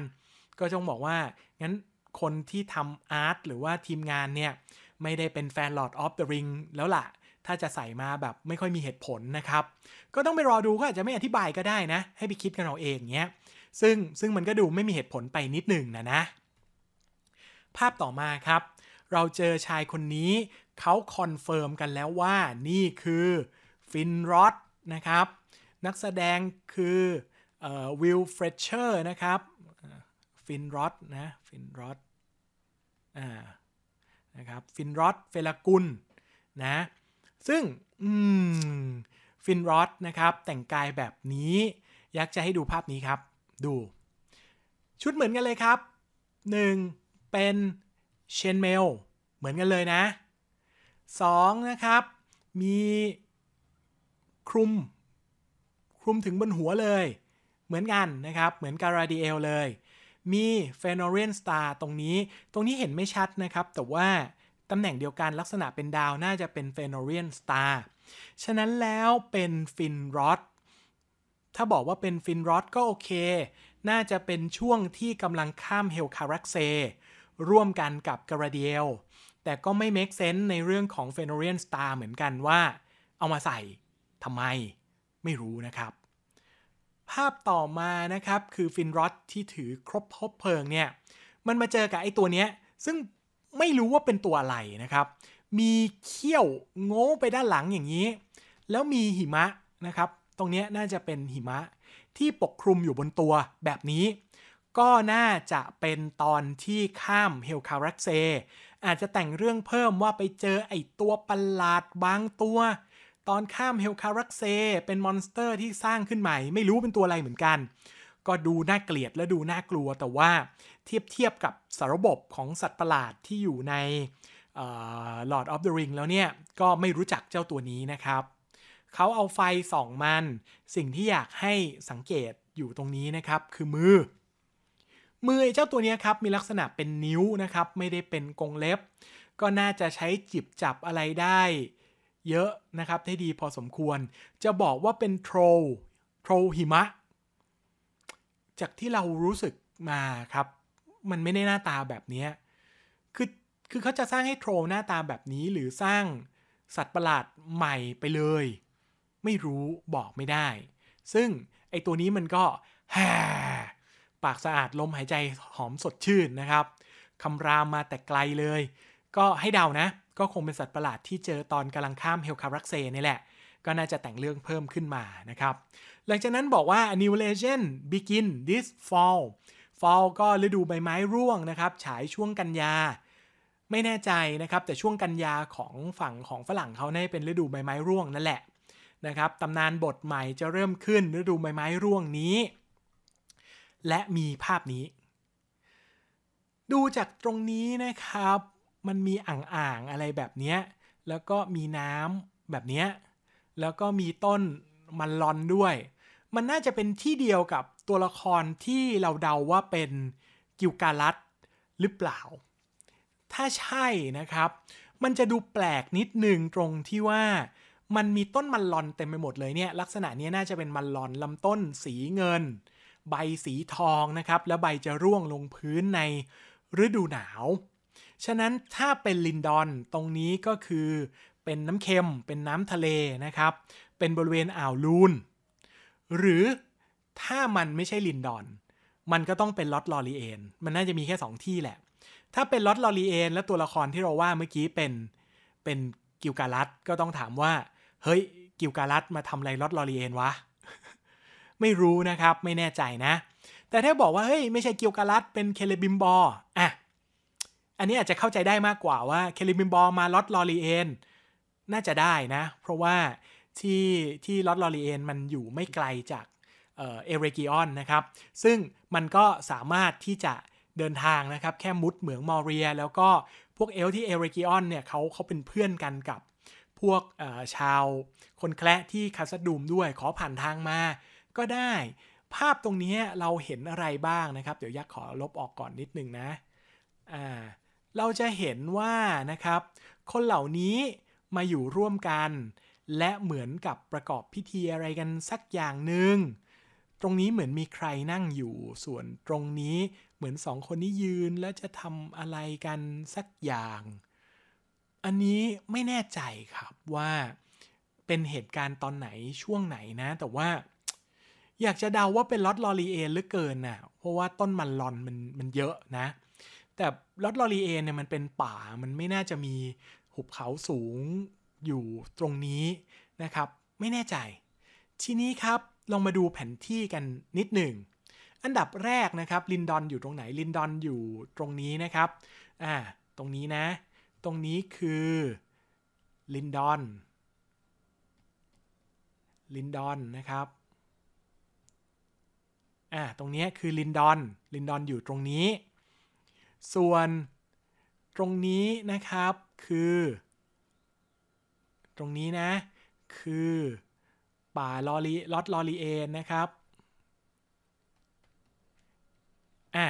ก็จงบอกว่า งั้นคนที่ทำอาร์ตหรือว่าทีมงานเนี่ย ไม่ได้เป็นแฟน Lord of the Ring แล้วล่ะ ถ้าจะใส่มาแบบไม่ค่อยมีเหตุผลนะครับ ก็ต้องไปรอดูก็อาจจะไม่อธิบายก็ได้นะ ให้ไปคิดกันเอาเองเนี้ย ซึ่งซึ่งมันก็ดูไม่มีเหตุผลไปนิดหนึ่งนะนะ ภาพต่อมาครับ เราเจอชายคนนี้ เขาคอนเฟิร์มกันแล้วว่านี่คือฟินรอดนะครับ นักแสดงคือวิลเฟรเชอร์นะครับฟินรอดนะฟินรอดนะครับฟินรอดเฟลากุลนะซึ่งฟินรอดนะครับ แต่งกายแบบนี้อยากจะให้ดูภาพนี้ครับดู ชุดเหมือนกันเลยครับ 1. เป็นเชนเมลเหมือนกันเลยนะ 2. นะครับ มีคลุมคลุมถึงบนหัวเลยเหมือนกันนะครับ เหมือนการาดิเอลเลย มีเฟโนเรียนสตาร์ตรงนี้ ตรงนี้เห็นไม่ชัดนะครับ แต่ว่า ตำแหน่งเดียวกันลักษณะเป็นดาวน่าจะเป็นเฟโนเรียนสตาร์ฉะนั้นแล้วเป็นฟินรอดถ้าบอกว่าเป็นฟินรอดก็โอเค น่าจะเป็นช่วงที่กำลังข้ามเฮลคารักเซร่วมกันกับการาเดียลแต่ก็ไม่เมคเซนส์ในเรื่องของเฟโนเรียนสตาร์เหมือนกันว่า เอามาใส่ทำไมไม่รู้นะครับภาพต่อมานะครับ คือฟินรอดที่ถือครบพบเพลิงเนี่ย มันมาเจอกับไอ้ตัวเนี้ยซึ่งไม่รู้ว่าเป็นตัวอะไรนะครับ มีเขี้ยวโง่ไปด้านหลังอย่างนี้ แล้วมีหิมะนะครับ ตรงนี้น่าจะเป็นหิมะที่ปกคลุมอยู่บนตัวแบบนี้ ก็น่าจะเป็นตอนที่ข้ามเฮลคารักเซอาจจะแต่งเรื่องเพิ่มว่าไปเจอไอตัวประหลาดบางตัวตอนข้ามเฮลคารักเซเป็นมอนสเตอร์ที่สร้างขึ้นใหม่ ไม่รู้เป็นตัวอะไรเหมือนกัน ก็ดูน่าเกลียดและดูน่ากลัวแต่ว่าเทียบเทียบกับสารบบของสัตว์ประหลาดที่อยู่ในลอดออฟเดอะริงแล้วเนี่ย ก็ไม่รู้จักเจ้าตัวนี้นะครับ เขาเอาไฟส่องมัน สิ่งที่อยากให้สังเกตอยู่ตรงนี้นะครับคือมือ มือเจ้าตัวนี้ครับมีลักษณะเป็นนิ้วนะครับไม่ได้เป็นกรงเล็บ ก็น่าจะใช้จิบจับอะไรได้เยอะนะครับได้ดีพอสมควร จะบอกว่าเป็นโทรโทรหิมะ จากที่เรารู้สึกมาครับ มันไม่ได้หน้าตาแบบนี้ คือ คือเขาจะสร้างให้โทรหน้าตาแบบนี้หรือสร้างสัตว์ประหลาดใหม่ไปเลย ไม่รู้บอกไม่ได้ ซึ่ง ไอตัวนี้มันก็แฮปากสะอาดลมหายใจหอมสดชื่นนะครับ คำรามมาแต่ไกลเลย ก็ให้เดานะก็คงเป็นสัตว์ประหลาดที่เจอตอนกำลังข้ามเฮลคารักเซนี่แหละก็น่าจะแต่งเรื่องเพิ่มขึ้นมานะครับ หลังจากนั้นบอกว่า New Legend Begin this fall fall ก็ฤดูใบไม้ร่วงนะครับ ฉายช่วงกันยา ไม่แน่ใจนะครับแต่ช่วงกันยาของฝั่งของฝรั่งเขาเนี่ยเป็นฤดูใบไม้ร่วงนั่นแหละนะครับตำนานบทใหม่จะเริ่มขึ้นฤดูใบไม้ร่วงนี้ และมีภาพนี้ ดูจากตรงนี้นะครับมันมีอ่าง ๆ อะไรแบบเนี้ยแล้วก็มีน้ำแบบเนี้ยแล้วก็มีต้นมันลอนด้วย มันน่าจะเป็นที่เดียวกับตัวละครที่เราเดาว่าเป็น กิวกาลัตหรือเปล่า ถ้าใช่นะครับ มันจะดูแปลกนิดหนึ่งตรงที่ว่ามันมีต้นมันลอนเต็มไปหมดเลยเนี่ย ลักษณะนี้น่าจะเป็นมันลอนลำต้นสีเงิน ใบสีทองนะครับ แล้วใบจะร่วงลงพื้นในฤดูหนาวฉะนั้นถ้าเป็นลินดอนตรงนี้ก็คือเป็นน้ำเค็มเป็นน้ำทะเลนะครับ เป็นบริเวณอ่าวลูน หรือถ้ามันไม่ใช่ลินดอน มันก็ต้องเป็นลอตลอรีเอนมันน่าจะมีแค่2ที่แหละถ้าเป็นลอตลอรีเอน และตัวละครที่เราว่าเมื่อกี้เป็นเป็น กิลการัตก็ต้องถามว่า เฮ้ย กิลการัตมาทำอะไรลอตลอรีเอนวะ ไม่รู้นะครับไม่แน่ใจนะ แต่ถ้าบอกว่าเฮ้ยไม่ใช่กิลการัตเป็นเคเลบิมบออ่ะอันนี้อาจจะเข้าใจได้มากกว่าว่าเคลิมินบอมาลอตลอรีเอนน่าจะได้นะ เพราะว่าที่ที่ลอตลอรีเอนมันอยู่ไม่ไกลจากเอเรกิออนนะครับ ซึ่งมันก็สามารถที่จะเดินทางนะครับ แค่มุดเหมืองมอรียแล้วก็พวกเอลที่เอเรกิออนเนี่ยเขาเขาเป็นเพื่อนกันกับพวกชาวคนแคละที่คาสดูมด้วยขอผ่านทางมาก็ได้ภาพตรงนี้เราเห็นอะไรบ้างนะครับ เดี๋ยวยักษ์ขอลบออกก่อนนิดนึงนะอ่าเราจะเห็นว่านะครับ คนเหล่านี้มาอยู่ร่วมกัน และเหมือนกับประกอบพิธีอะไรกันสักอย่างหนึ่งตรงนี้เหมือนมีใครนั่งอยู่ส่วนตรงนี้เหมือนสองคนนี้ยืน แล้วจะทำอะไรกันสักอย่าง อันนี้ไม่แน่ใจครับว่าเป็นเหตุการณ์ตอนไหนช่วงไหนนะ แต่ว่า อยากจะเดาว่าเป็นลอตลอรีเอหรือเกินนะ่ะเพราะว่าต้นมันลอนมันมันเยอะนะแต่ลอตลอรีเอนเนี่ยมันเป็นป่ามันไม่น่าจะมีหุบเขาสูงอยู่ตรงนี้นะครับไม่แน่ใจ ทีนี้ครับลองมาดูแผนที่กันนิดหนึ่งอันดับแรกนะครับลินดอนอยู่ตรงไหนลินดอนอยู่ตรงนี้นะครับอ่าตรงนี้นะ ตรงนี้คือลินดอนลินดอนนะครับอ่าตรงนี้คือลินดอนลินดอนอยู่ตรงนี้ส่วนตรงนี้นะครับคือตรงนี้นะคือป่าลอรีลอตลอรีเอนนะครับอ่ะ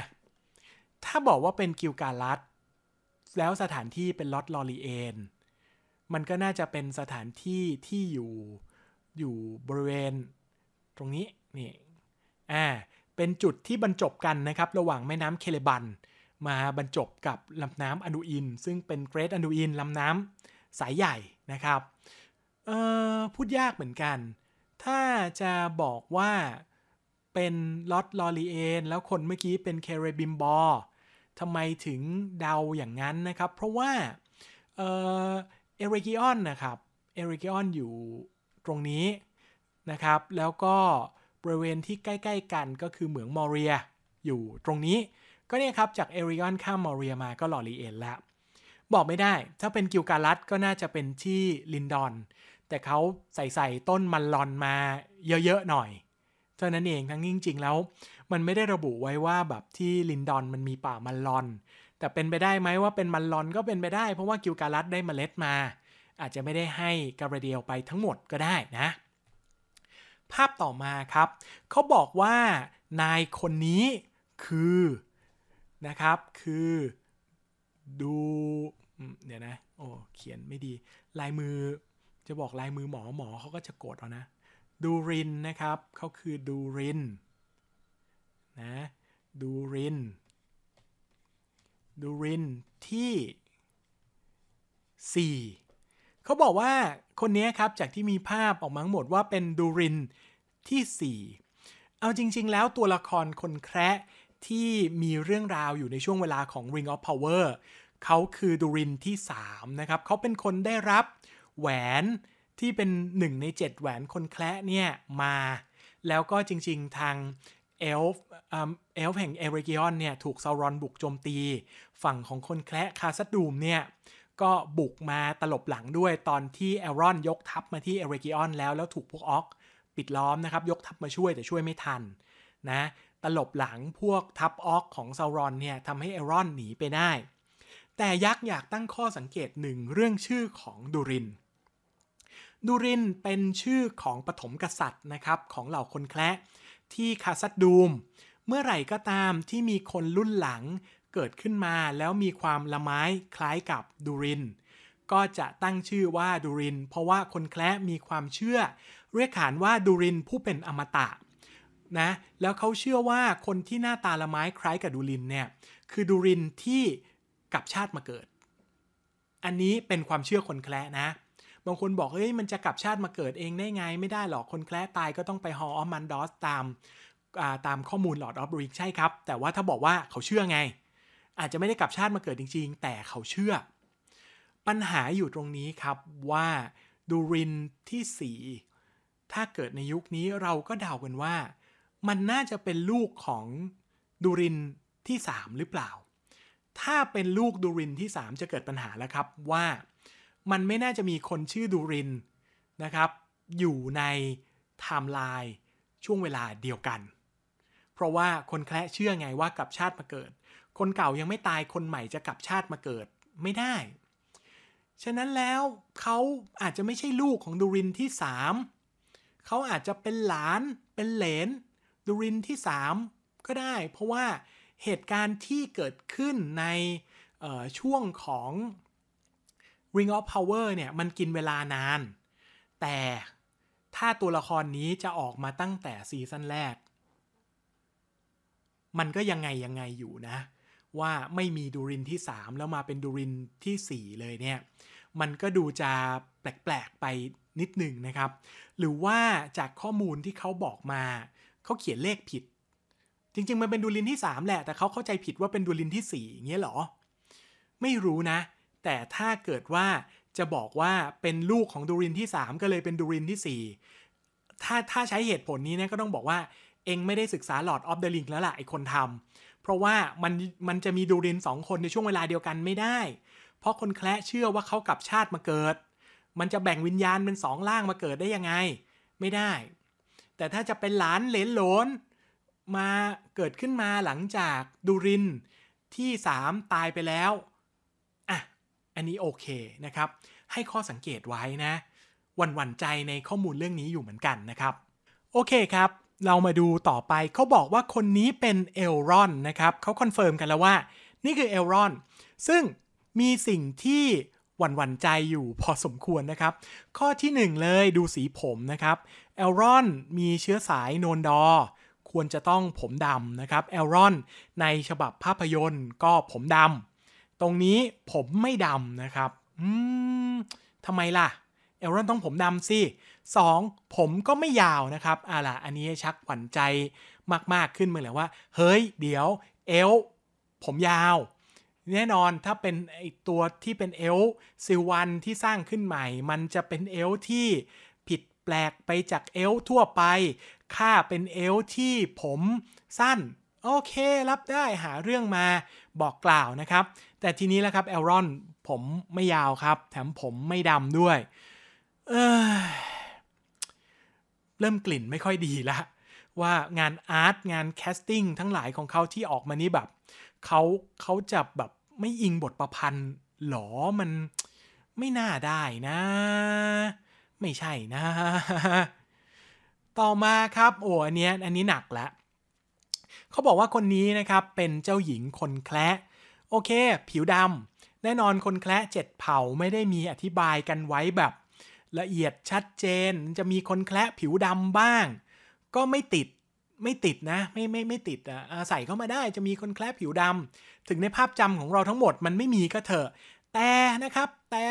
ถ้าบอกว่าเป็นกิลกาลัดแล้วสถานที่เป็นลอตลอรีเอนมันก็น่าจะเป็นสถานที่ที่อยู่อยู่บริเวณ ตรงนี้นี่อ่าเป็นจุดที่บรรจบกันนะครับ ระหว่างแม่น้ำเคเลบันมาบรรจบกับลำน้ำอันดูอินซึ่งเป็นเกรดอันดูอินลำน้ำสายใหญ่นะครับพูดยากเหมือนกัน ถ้าจะบอกว่าเป็นลอตลอรีเอนแล้วคนเมื่อกี้เป็นเคเรบิมบอทำไมถึงเดาอย่างนั้นนะครับ เพราะว่าเอเรกิออนนะครับเอเรกิออนอยู่ตรงนี้นะครับแล้วก็บริเวณที่ใกล้ๆกันก็คือเหมืองมอเรียอยู่ตรงนี้ก็เนี่ยครับจากเอริออนข้ามมอริเอมาก็ลอรีเอนแล้วบอกไม่ได้ ถ้าเป็นกิลการัตก็น่าจะเป็นที่ลินดอน แต่เขาใส่ใส่ต้นมันลอนมาเยอะ ๆ หน่อย เท่านั้นเองทั้งจริงๆ แล้ว มันไม่ได้ระบุไว้ว่าแบบที่ลินดอนมันมีป่ามันลอน แต่เป็นไปได้ไหมว่าเป็นมันลอนก็เป็นไปได้ เพราะว่ากิลการัตได้มเมล็ดมา อาจจะไม่ได้ให้กาเรเดียวไปทั้งหมดก็ได้นะ ภาพต่อมาครับเขาบอกว่านายคนนี้คือนะครับคือ ดูเดี๋ยวนะ โอ้ เขียนไม่ดี ลายมือจะบอกลายมือหมอหมอเขาก็จะโกรธเอานะดูรินนะครับเขาคือดูรินนะดูรินดูรินที่4เขาบอกว่าคนนี้ครับจากที่มีภาพออกมาหมดว่าเป็นดูรินที่ 4 เอาจริงๆแล้วตัวละครคนแคระที่มีเรื่องราวอยู่ในช่วงเวลาของ Ring of Power เขาคือดูรินที่ 3 นะครับเขาเป็นคนได้รับแหวนที่เป็น 1 ใน 7 แหวนคนแคละเนี่ย มา แล้วก็จริงๆทางเอลฟ์เอลฟ์แห่งเอเรกิออนเนี่ยถูกซารอนบุกโจมตี ฝั่งของคนแคละคาสดูมเนี่ย ก็บุกมาตลบหลังด้วยตอนที่เอรอน ยกทัพมาที่เอเรกิออนแล้ว แล้วถูกพวกออก ปิดล้อมนะครับ ยกทัพมาช่วยแต่ช่วยไม่ทันนะตลบหลังพวกทับออกของซารอนเนี่ยทำให้เอรอนหนีไปได้ แต่ยักษ์อยากตั้งข้อสังเกตหนึ่งเรื่องชื่อของดูริน ดูรินเป็นชื่อของปฐมกษัตริย์นะครับของเหล่าคนแคะที่คาซัดดูม เมื่อไหร่ก็ตามที่มีคนรุ่นหลังเกิดขึ้นมาแล้วมีความละไม้คล้ายกับดูริน ก็จะตั้งชื่อว่าดูริน เพราะว่าคนแคะมีความเชื่อเรียกขานว่าดูรินผู้เป็นอมตะนะแล้วเขาเชื่อว่าคนที่หน้าตาละไม้คล้ายกับดูรินเนี่ยคือดูรินที่กลับชาติมาเกิด อันนี้เป็นความเชื่อคนแคละนะ บางคนบอกเฮ้ยมันจะกลับชาติมาเกิดเองได้ไง ไม่ได้หรอกคนแคละตายก็ต้องไปฮอออมันดอสตามตามข้อมูลหลอดออฟริกใช่ครับแต่ว่าถ้าบอกว่าเขาเชื่อไง อาจจะไม่ได้กลับชาติมาเกิดจริง ๆ แต่เขาเชื่อ ปัญหาอยู่ตรงนี้ครับว่าดูรินที่4 ถ้าเกิดในยุคนี้เราก็เดากันว่ามันน่าจะเป็นลูกของดูรินที่สามหรือเปล่า ถ้าเป็นลูกดูรินที่สามจะเกิดปัญหาแล้วครับว่ามันไม่น่าจะมีคนชื่อดูรินนะครับ อยู่ในไทม์ไลน์ช่วงเวลาเดียวกัน เพราะว่าคนแคะเชื่อไงว่ากลับชาติมาเกิด คนเก่ายังไม่ตายคนใหม่จะกลับชาติมาเกิดไม่ได้ ฉะนั้นแล้วเขาอาจจะไม่ใช่ลูกของดูรินที่3เขาอาจจะเป็นหลานเป็นเหลนดูรินที่ 3 ก็ได้ เพราะว่าเหตุการณ์ที่เกิดขึ้นในช่วงของ Ring of Power เนี่ย มันกินเวลานาน แต่ถ้าตัวละครนี้จะออกมาตั้งแต่ซีซั่นแรก มันก็ยังไง ยังไงอยู่นะ ว่าไม่มีดูรินที่ 3 แล้วมาเป็นดูรินที่ 4 เลยเนี่ย มันก็ดูจะแปลก ๆ ไปนิดหนึ่งนะครับ หรือว่าจากข้อมูลที่เขาบอกมาเขาเขียนเลขผิด จริงๆ มันเป็นดูลินที่ 3 แหละ แต่เขาเข้าใจผิดว่าเป็นดูลินที่4ี่เงี้ยหรอ ไม่รู้นะ แต่ถ้าเกิดว่าจะบอกว่าเป็นลูกของดูรินที่ 3 ก็เลยเป็นดูรินที่4ถ้าถ้าใช้เหตุผลนี้นะก็ต้องบอกว่าเองไม่ได้ศึกษาหลอดออฟเดอะลิงแล้วล่ะไอคนทำ เพราะว่ามันมัน จะมีดูรินสองคนในช่วงเวลาเดียวกันไม่ได้ เพราะคนแคละเชื่อว่าเขากลับชาติมาเกิด มันจะแบ่งวิญญาณเป็นสองล่างมาเกิดได้ยังไง ไม่ได้แต่ถ้าจะเป็นหลานเหลนหลนมาเกิดขึ้นมาหลังจากดูรินที่ 3 ตายไปแล้วอ่ะอันนี้โอเคนะครับ ให้ข้อสังเกตไว้นะ วันหวันใจในข้อมูลเรื่องนี้อยู่เหมือนกันนะครับ โอเคครับ เรามาดูต่อไปเขาบอกว่าคนนี้เป็นเอลรอนนะครับเขาคอนเฟิร์มกันแล้วว่านี่คือเอลรอน ซึ่งมีสิ่งที่หวันหวั่นใจอยู่พอสมควรนะครับ ข้อที่1เลยดูสีผมนะครับเอลรอนมีเชื้อสายโนนดอ ควรจะต้องผมดำนะครับเอลรอนในฉบับภาพยนตร์ก็ผมดำตรงนี้ผมไม่ดำนะครับอืมทำไมล่ะเอลรอนต้องผมดำสิสองผมก็ไม่ยาวนะครับอ่ะล่ะอันนี้ชักหวั่นใจมากๆขึ้นมาแลยวว่า เฮ้ยเดี๋ยวเอลผมยาว แน่นอนถ้าเป็นไอตัวที่เป็นเอลซิวันที่สร้างขึ้นใหม่มันจะเป็นเอลที่แปลกไปจากเอลทั่วไปข้าเป็นเอลที่ผมสั้น โอเค รับได้หาเรื่องมาบอกกล่าวนะครับ แต่ทีนี้แล้วครับเอลรอนผมไม่ยาวครับ แถมผมไม่ดำด้วยเออเริ่มกลิ่นไม่ค่อยดีละ ว่างานอาร์ตงานแคสติ้งทั้งหลายของเขาที่ออกมานี้แบบ เขาเขาจะแบบไม่อิงบทประพันธ์หรอ มันไม่น่าได้นะไม่ใช่นะ ต่อมาครับ โอ้อันนี้อันนี้หนักละเขาบอกว่าคนนี้นะครับ เป็นเจ้าหญิงคนแคละโอเค ผิวดำแน่นอนคนแคละเจ็ดเผ่าไม่ได้มีอธิบายกันไว้แบบ ละเอียดชัดเจนจะมีคนแคละผิวดำบ้าง ก็ไม่ติด ไม่ติดนะ ไม่ไม่ไม่ติดอ่ะใส่เข้ามาได้ จะมีคนแคละผิวดำถึงในภาพจำของเราทั้งหมดมันไม่มีก็เถอะ แต่นะครับ แต่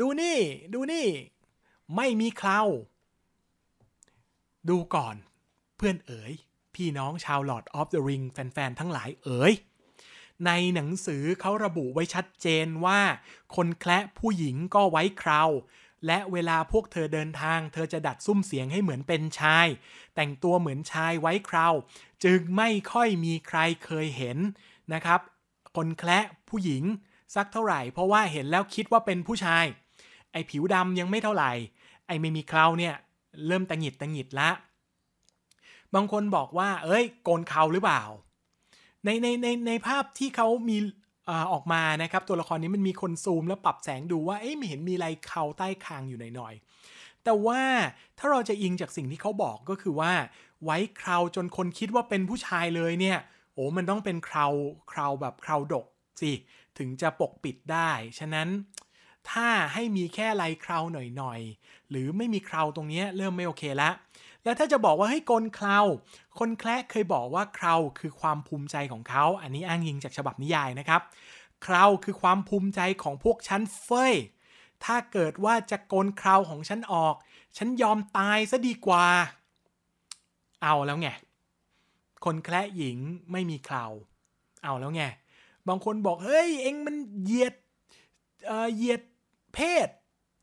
ดูนี่ ดูนี่ไม่มีคราดูก่อน เพื่อนเอ๋ย พี่น้องชาว Lord of the Ring แฟนๆทั้งหลายเอ๋ย ในหนังสือเขาระบุไว้ชัดเจนว่า คนแคะผู้หญิงก็ไว้คราและเวลาพวกเธอเดินทาง เธอจะดัดซุ้มเสียงให้เหมือนเป็นชาย แต่งตัวเหมือนชายไว้คราจึงไม่ค่อยมีใครเคยเห็นนะครับ คนแคะผู้หญิงสักเท่าไหร่ เพราะว่าเห็นแล้วคิดว่าเป็นผู้ชายไอผิวดำยังไม่เท่าไหร่ ไอไม่มีเคราเนี่ยเริ่มตหงหิดตหงหิดละ บางคนบอกว่า เอ้ยโกนเขาหรือเปล่า ในในในในภาพที่เขามีออกมา นะครับ ตัวละครนี้มันมีคนซูม แล้วปรับแสงดูว่า เอ้ยไม่เห็นมีอะไรเขาใต้คางอยู่หน่อยๆแต่ว่าถ้าเราจะอิงจากสิ่งที่เขาบอกก็คือว่า ไว้คราวจนคนคิดว่าเป็นผู้ชายเลยเนี่ยโอ้มันต้องเป็นคราวคราวแบบคราวดกสิ ถึงจะปกปิดได้ ฉะนั้นถ้าให้มีแค่ไรคราวหน่อยๆ หรือไม่มีคราวตรงนี้เริ่มไม่โอเคละแล้วถ้าจะบอกว่าให้กลคราว คนแคะเคยบอกว่าคราวคือความภูมิใจของเขา อันนี้อ้างยิงจากฉบับนิยายนะครับ คราวคือความภูมิใจของพวกชั้นเฟยถ้าเกิดว่าจะโกนคราวของฉันออกฉันยอมตายซะดีกว่า เอาแล้วไง คนแคะหญิงไม่มีคราว เอาแล้วไง บางคนบอกเฮ้ยเอ็งมันเหยียดเหยียดเพศ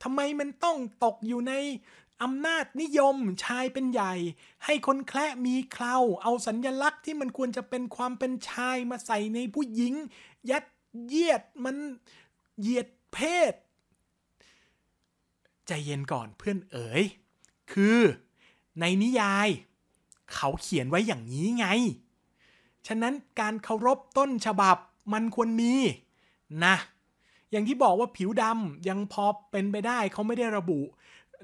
ทำไมมันต้องตกอยู่ในอำนาจนิยมชายเป็นใหญ่ ให้คนแคละมีเคราเอาสัญญลักษณ์ที่มันควรจะเป็นความเป็นชายมาใส่ในผู้หญิง ยัดเยียดมันเหยียดเพศ ใจเย็นก่อนเพื่อนเอ๋ยคือในนิยาย เขาเขียนไว้อย่างนี้ไง ฉะนั้นการเคารพต้นฉบับมันควรมีนะอย่างที่บอกว่าผิวดำยังพอเป็นไปได้เขาไม่ได้ระบุ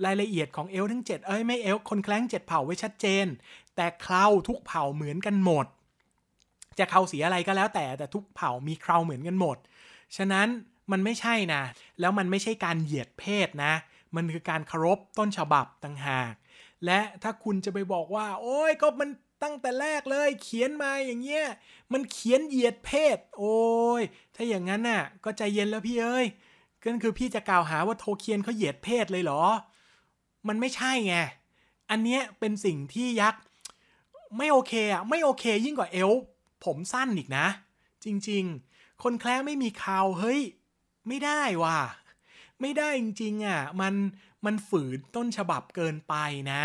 รายละเอียดของเอลทั้ง 7 เอ้ยไม่เอลคนแคล้ง7เผ่าไว้ชัดเจน แต่คราวทุกเผ่าเหมือนกันหมด จะเคราสีอะไรก็แล้วแต่แต่ทุกเผ่ามีคราวเหมือนกันหมด ฉะนั้นมันไม่ใช่นะ แล้วมันไม่ใช่การเหยียดเพศนะ มันคือการเคารพต้นฉบับต่างหาก และถ้าคุณจะไปบอกว่า โอ้ยก็มันตั้งแต่แรกเลย เขียนมาอย่างเงี้ยมันเขียนเหยียดเพศ โอ้ยถ้าอย่างนั้นน่ะ ก็ใจเย็นแล้วพี่เอ้ยก็คือพี่จะกล่าวหาว่าโทเคียนเขาเหยียดเพศเลยเหรอ มันไม่ใช่ไงอันเนี้ยเป็นสิ่งที่ยักษ์ไม่โอเคอ่ะไม่โอเคยิ่งกว่าเอลผมสั้นอีกนะ จริงๆ คนแคล้ไม่มีคาวเฮ้ยไม่ได้ว่ะไม่ได้จริงๆอ่ะมันมันฝืนต้นฉบับเกินไปนะ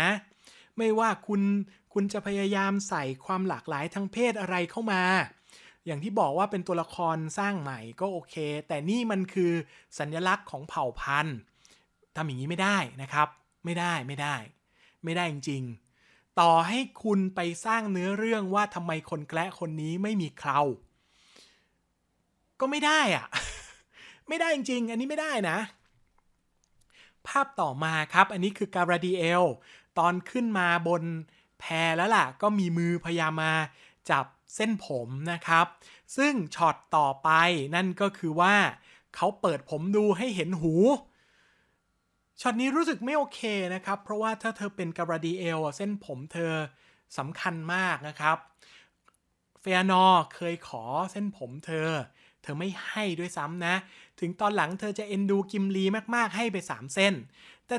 ไม่ว่าคุณ คุณจะพยายามใส่ความหลากหลายทางเพศอะไรเข้ามา อย่างที่บอกว่าเป็นตัวละครสร้างใหม่ก็โอเค แต่นี่มันคือสัญญลักษณ์ของเผ่าพันธุ์ทำอย่างนี้ไม่ได้นะครับ ไม่ได้ไม่ได้ ไม่ได้จริงๆต่อให้คุณไปสร้างเนื้อเรื่องว่าทำไมคนแกละคนนี้ไม่มีเคราก็ไม่ได้อะไม่ได้จริงๆอันนี้ไม่ได้นะ ภาพต่อมาครับ อันนี้คือการาดีเอลตอนขึ้นมาบนแพแล้วล่ะ ก็มีมือพยายามมาจับเส้นผมนะครับ ซึ่งช็อตต่อไปนั่นก็คือว่าเขาเปิดผมดูให้เห็นหูช็อตนี้รู้สึกไม่โอเคนะครับเพราะว่าถ้าเธอเป็นกระดีเอลเส้นผมเธอสำคัญมากนะครับ เฟียนอเคยขอเส้นผมเธอ เธอไม่ให้ด้วยซ้ำนะ ถึงตอนหลังเธอจะเอ็นดูกิมลีมาก ๆให้ไป 3 เส้น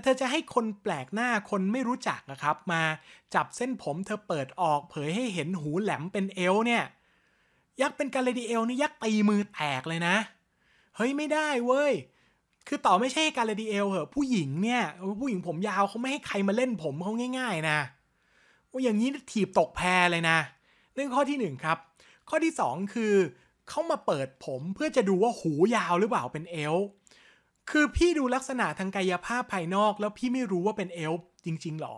แต่เธอจะให้คนแปลกหน้าคนไม่รู้จักนะครับ มาจับเส้นผมเธอเปิดออก เผยให้เห็นหูแหลมเป็นเอลเนี่ยยักษ์เป็นกาเลดีเอลนี่ยักษ์ตีมือแตกเลยนะ เฮ้ย ไม่ได้เว้ย คือต่อไม่ใช่กาเลดีเอลเหอะผู้หญิงเนี่ย ผู้หญิงผมยาวเขาไม่ให้ใครมาเล่นผมเขาง่ายๆนะว่าอย่างนี้ถีบตกแพเลยนะนื่งข้อที่ 1 ครับ ข้อที่ 2 คือเขามาเปิดผมเพื่อจะดูว่าหูยาวหรือเปล่าเป็นเอลคือพี่ดูลักษณะทางกายภาพภายนอก แล้วพี่ไม่รู้ว่าเป็นเอลฟ์จริง ๆหรอ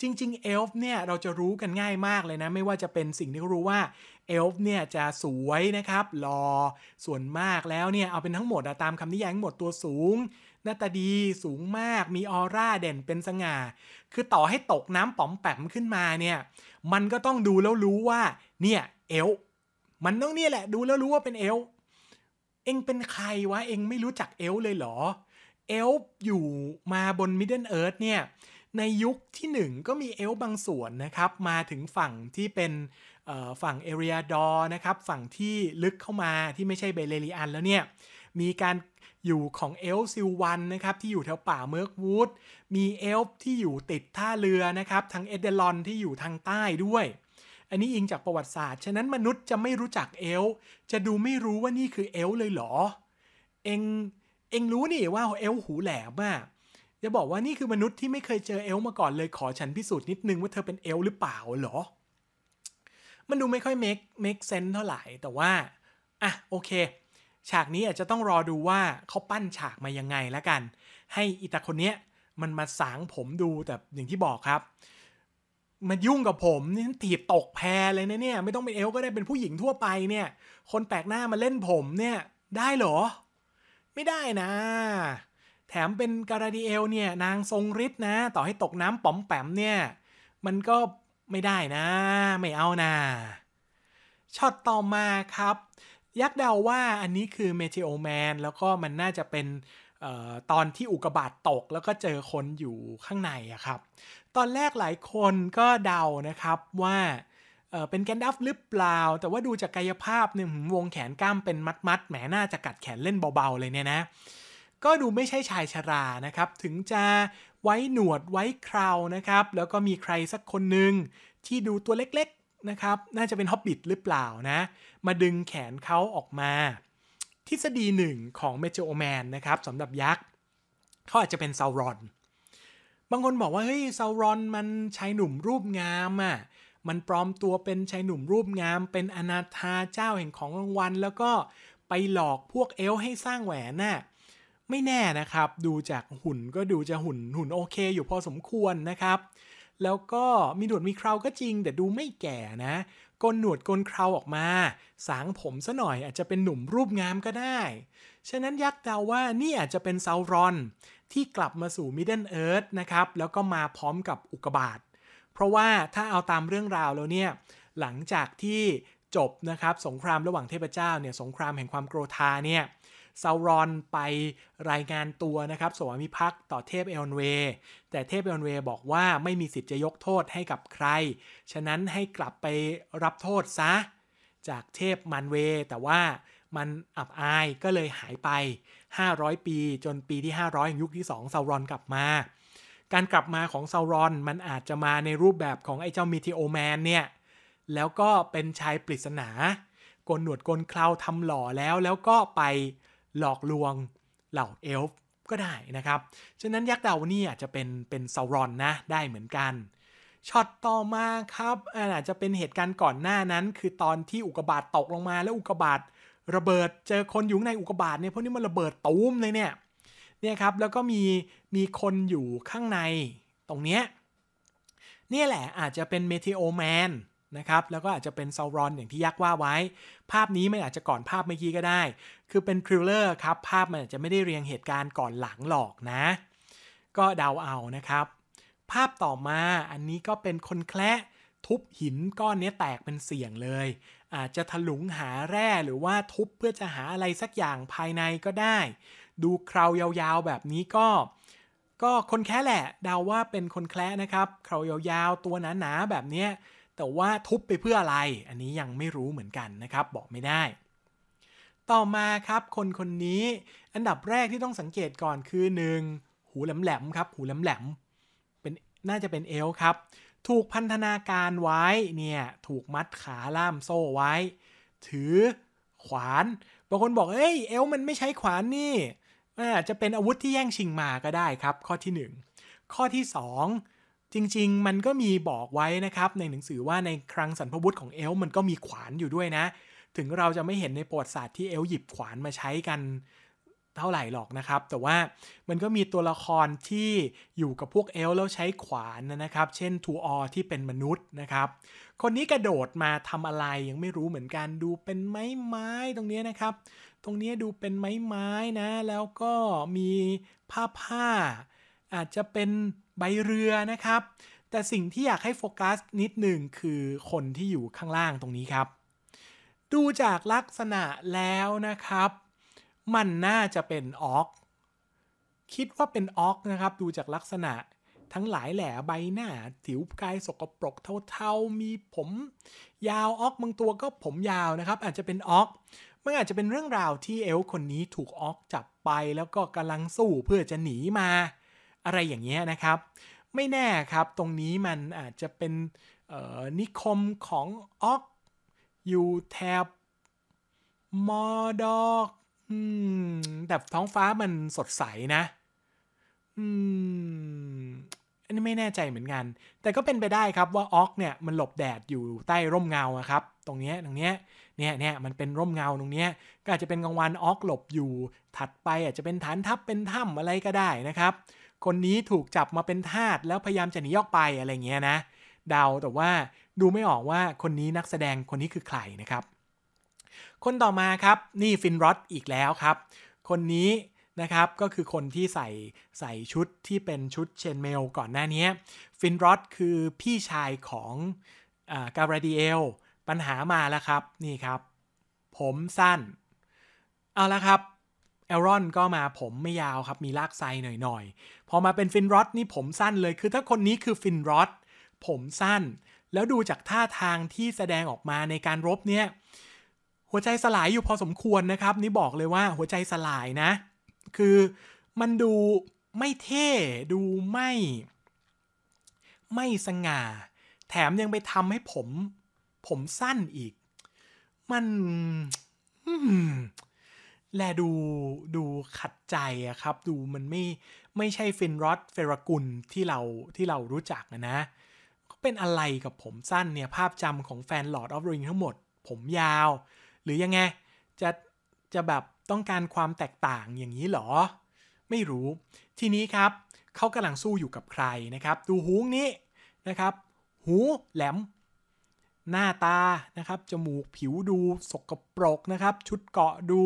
จริงๆเอลฟ์เนี่ยเราจะรู้กันง่ายมากเลยนะไม่ว่าจะเป็นสิ่งที่รู้ว่าเอลฟ์เนี่ยจะสวยนะครับหลอ่อส่วนมากแล้วเนี่ยเอาเป็นทั้งหมดตามคำนิยามทั้งหมดตัวสูงหน้าตาดีสูงมาก มีออร่าเด่นเป็นสง่า คือต่อให้ตกน้ำป๋อมแปมขึ้นมาเนี่ยมันก็ต้องดูแล้วรู้ว่าเนี่ยเอลฟ์มันต้องเนี่ยแหละดูแล้วรู้ว่าเป็นเอลฟ์เองเป็นใครวะเองไม่รู้จักเอลเลยเหรอเอลอยู่มาบนมิดเดิลเอิร์ธเนี่ย ในยุคที่หนึ่งก็มีเอลบางส่วนนะครับ มาถึงฝั่งที่เป็นฝั่งเอเรียดอร์นะครับ ฝั่งที่ลึกเข้ามาที่ไม่ใช่เบเลริอันแล้วเนี่ย มีการอยู่ของเอลซิลวันนะครับ ที่อยู่แถวป่าเมิร์กวูดมีเอลที่อยู่ติดท่าเรือนะครับทั้งเอเดลอนที่อยู่ทางใต้ด้วยอันนี้อิงจากประวัติศาสตร์ ฉะนั้นมนุษย์จะไม่รู้จักเอลจะดูไม่รู้ว่านี่คือเอลเลยเหรอ เองเองรู้นี่ว่าเอลหูแหลมอะจะบอกว่านี่คือมนุษย์ที่ไม่เคยเจอเอลมาก่อนเลยขอฉันพิสูจน์นิดนึงว่าเธอเป็นเอลหรือเปล่าเหรอ มันดูไม่ค่อย make make sense เท่าไหร่ แต่ว่า อ่ะโอเค ฉากนี้อาจจะต้องรอดูว่าเขาปั้นฉากมายังไงแล้วกัน ให้อิตาคนเนี้ยมันมาสางผมดูแต่อย่างที่บอกครับมันยุ่งกับผมนี่ถีบตกแพรเลยนะเนี่ย ไม่ต้องเป็นเอลก็ได้เป็นผู้หญิงทั่วไปเนี่ย คนแปลกหน้ามาเล่นผมเนี่ย ได้เหรอ ไม่ได้นะ แถมเป็นการาดิเอลเนี่ย นางทรงฤทธิ์นะ ต่อให้ตกน้ำป๋อมแปมเนี่ย มันก็ไม่ได้นะ ไม่เอานะช็อตต่อมาครับ ยักษ์เดาว่าอันนี้คือเมเทโอแมนแล้วก็มันน่าจะเป็นตอนที่อุกบาทตกแล้วก็เจอคนอยู่ข้างในอะครับ ตอนแรกหลายคนก็เดานะครับว่าเป็นแกนดัฟหรือเปล่า แต่ว่าดูจากกายภาพเนี่ยวงแขนกล้ามเป็นมัดๆแหมน่าจะกัดแขนเล่นเบา ๆ เลยเนี่ยนะ ก็ดูไม่ใช่ชายชรานะครับ ถึงจะไว้หนวดไว้คราวนะครับ แล้วก็มีใครสักคนหนึ่งที่ดูตัวเล็กๆ นะครับ น่าจะเป็นฮอบบิทหรือเปล่านะมาดึงแขนเขาออกมาทฤษฎีหนึ่งของเมเจโอแมนนะครับสำหรับยักษ์เขาอาจจะเป็นซาวรอน บางคนบอกว่าเฮ้ยซารอนมันชายหนุ่มรูปงามอะ่ะมันปลอมตัวเป็นชายหนุ่มรูปงาม เป็นอนาถาเจ้าแห่งของรางวัลแล้วก็ไปหลอกพวกเอลให้สร้างแหวนน่ะไม่แน่นะครับดูจากหุ่นก็ดูจะหุ่นหุ่นโอเคอยู่พอสมควรนะครับ แล้วก็มีหนวดมีคราวก็จริงแต่ดูไม่แก่นะกนหนวดกนเคราออกมา สางผมซะหน่อยอาจจะเป็นหนุ่มรูปงามก็ได้ ฉะนั้นยักษ์เดาว่านี่อาจจะเป็นซารอนที่กลับมาสู่มิดเดิลเอิร์ธนะครับแล้วก็มาพร้อมกับอุกบาทเพราะว่าถ้าเอาตามเรื่องราวแล้วเนี่ยหลังจากที่จบนะครับสงครามระหว่างเทพเจ้าเนี่ยสงครามแห่งความโกรธาเนี่ยซารอนไปรายงานตัวนะครับสวามิภักดิ์ต่อเทพเอลนเวแต่เทพเอลนเวบอกว่าไม่มีสิทธิ์จะยกโทษให้กับใคร ฉะนั้นให้กลับไปรับโทษซะ จากเทพมันเวแต่ว่ามันอับอายก็เลยหายไป 500 ปีจนปีที่ 500อย่างยุคที่2ซารอนกลับมา การกลับมาของซารอนมันอาจจะมาในรูปแบบของไอ้เจ้ามิทิโอแมนเนี่ยแล้วก็เป็นชายปริศนากลหนวดกลเคราทำหล่อแล้วแล้วก็ไปหลอกลวงเหล่าเอลฟ์ก็ได้นะครับ ฉะนั้นยักษ์ดาวนี่อาจจะเป็นเป็นซารอนนะได้เหมือนกัน ช็อตต่อมาครับอาจจะเป็นเหตุการณ์ก่อนหน้านั้น คือตอนที่อุกบาตตกลงมา แล้วอุกบาตระเบิดเจอคนอยู่ในอุกบาตเนี่ยพวกนี้มันระเบิดตูมเลยเนี่ยเนี่ยครับแล้วก็มีมีคนอยู่ข้างในตรงเนี้ยนี่แหละอาจจะเป็นเมเทโอแมนนะครับแล้วก็อาจจะเป็นซาวรอนอย่างที่ยักษ์ว่าไว้ ภาพนี้มันอาจจะก่อนภาพเมื่อกี้ก็ได้ คือเป็นคริลเลอร์ครับภาพมันอาจจะไม่ได้เรียงเหตุการณ์ก่อนหลังหรอกนะ ก็เดาเอานะครับ ภาพต่อมาอันนี้ก็เป็นคนแคละทุบหินก้อนนี้แตกเป็นเสียงเลย อาจจะถลุงหาแร่หรือว่าทุบเพื่อจะหาอะไรสักอย่างภายในก็ได้ ดูคราวยาวๆแบบนี้ก็ ก็คนแค่แหละเดาว่าเป็นคนแคละนะครับ คราวยาวๆตัวหนาๆแบบนี้แต่ว่าทุบไปเพื่ออะไรอันนี้ยังไม่รู้เหมือนกันนะครับ บอกไม่ได้ ต่อมาครับ คนคนนี้อันดับแรกที่ต้องสังเกตก่อนคือ 1 หูแหลมๆครับ หูแหลมๆเป็นน่าจะเป็นเอลครับ ถูกพันธนาการไว้เนี่ยถูกมัดขาล่ามโซ่ไว้ ถือ ขวานบางคนบอกเอ้ย เอลมันไม่ใช้ขวานนี่อาจจะเป็นอาวุธที่แย่งชิงมาก็ได้ครับ ข้อที่ 1 ข้อที่ 2จริงๆ มันก็มีบอกไว้นะครับในหนังสือว่าในครั้งสรรพวุธของเอลมันก็มีขวานอยู่ด้วยนะ ถึงเราจะไม่เห็นในประวัติศาสตร์ที่เอลหยิบขวานมาใช้กันเท่าไหร่หรอกนะครับ แต่ว่ามันก็มีตัวละครที่อยู่กับพวกเอลแล้วใช้ขวานนะครับ เช่นทูออที่เป็นมนุษย์นะครับ คนนี้กระโดดมาทำอะไรยังไม่รู้เหมือนกัน ดูเป็นไม้ไม้ตรงนี้นะครับ ตรงนี้ดูเป็นไม้ไม้นะ แล้วก็มีผ้าผ้า อาจจะเป็นใบเรือนะครับ แต่สิ่งที่อยากให้โฟกัสนิดหนึ่งคือคนที่อยู่ข้างล่างตรงนี้ครับ ดูจากลักษณะแล้วนะครับ มันน่าจะเป็นอ็อก คิดว่าเป็นอ็อกนะครับ ดูจากลักษณะทั้งหลายแหล่ใบหน้าผิวกายสกปรกเทาๆมีผม ยาวอ็อกบางตัวก็ผมยาวนะครับ อาจจะเป็นอ็อกมันอาจจะเป็นเรื่องราวที่เอลคนนี้ถูกอ็อกจับไปแล้วก็กำลังสู้เพื่อจะหนีมาอะไรอย่างเงี้ยนะครับ ไม่แน่ครับตรงนี้มันอาจจะเป็นนิคมของออกอยู่แถบมอดอกแต่ท้องฟ้ามันสดใสนะอืมอันนี้ไม่แน่ใจเหมือนกัน แต่ก็เป็นไปได้ครับว่าออกเนี่ยมันหลบแดดอยู่ใต้ร่มเงาครับ ตรงนี้ตรงนี้เนี่ยเนี่ยมันเป็นร่มเงาตรงนี้ก็อาจจะเป็นกลางวันออกหลบอยู่ถัดไป อาจจะเป็นฐานทัพเป็นถ้ำอะไรก็ได้นะครับคนนี้ถูกจับมาเป็นทาสแล้วพยายามจะหนีออกไปอะไรเงี้ยนะ เดาแต่ว่าดูไม่ออกว่าคนนี้นักแสดงคนนี้คือใครนะครับ คนต่อมาครับนี่ฟินรอดอีกแล้วครับ คนนี้นะครับก็คือคนที่ใส่ใส่ชุดที่เป็นชุดเชนเมลก่อนหน้านี้ฟินรอดคือพี่ชายของการาดิเอลปัญหามาแล้วครับ นี่ครับ ผมสั้น เอาละครับเอรอนก็มาผมไม่ยาวครับ มีลากไซหน่อยๆ พอมาเป็นฟินรอดนี่ผมสั้นเลยคือถ้าคนนี้คือฟินรอดผมสั้น แล้วดูจากท่าทางที่แสดงออกมาในการรบเนี่ยหัวใจสลายอยู่พอสมควรนะครับ นี่บอกเลยว่าหัวใจสลายนะ คือมันดูไม่เท่ ดูไม่ ไม่สง่า แถมยังไปทำให้ผมผมสั้นอีก มันแลดูดูขัดใจอะครับ ดูมันไม่ไม่ใช่ฟินรอดเฟรกุลที่เราที่เรารู้จักนะนะเป็นอะไรกับผมสั้นเนี่ย ภาพจำของแฟนหลอดออฟริงทั้งหมด ผมยาว หรือยังไง จะจะแบบต้องการความแตกต่างอย่างนี้หรอ ไม่รู้ ทีนี้ครับเขากำลังสู้อยู่กับใครนะครับ ดูหูนี้นะครับ หูแหลม หน้าตานะครับ จมูกผิวดู สกปรกนะครับ ชุดเกาะดู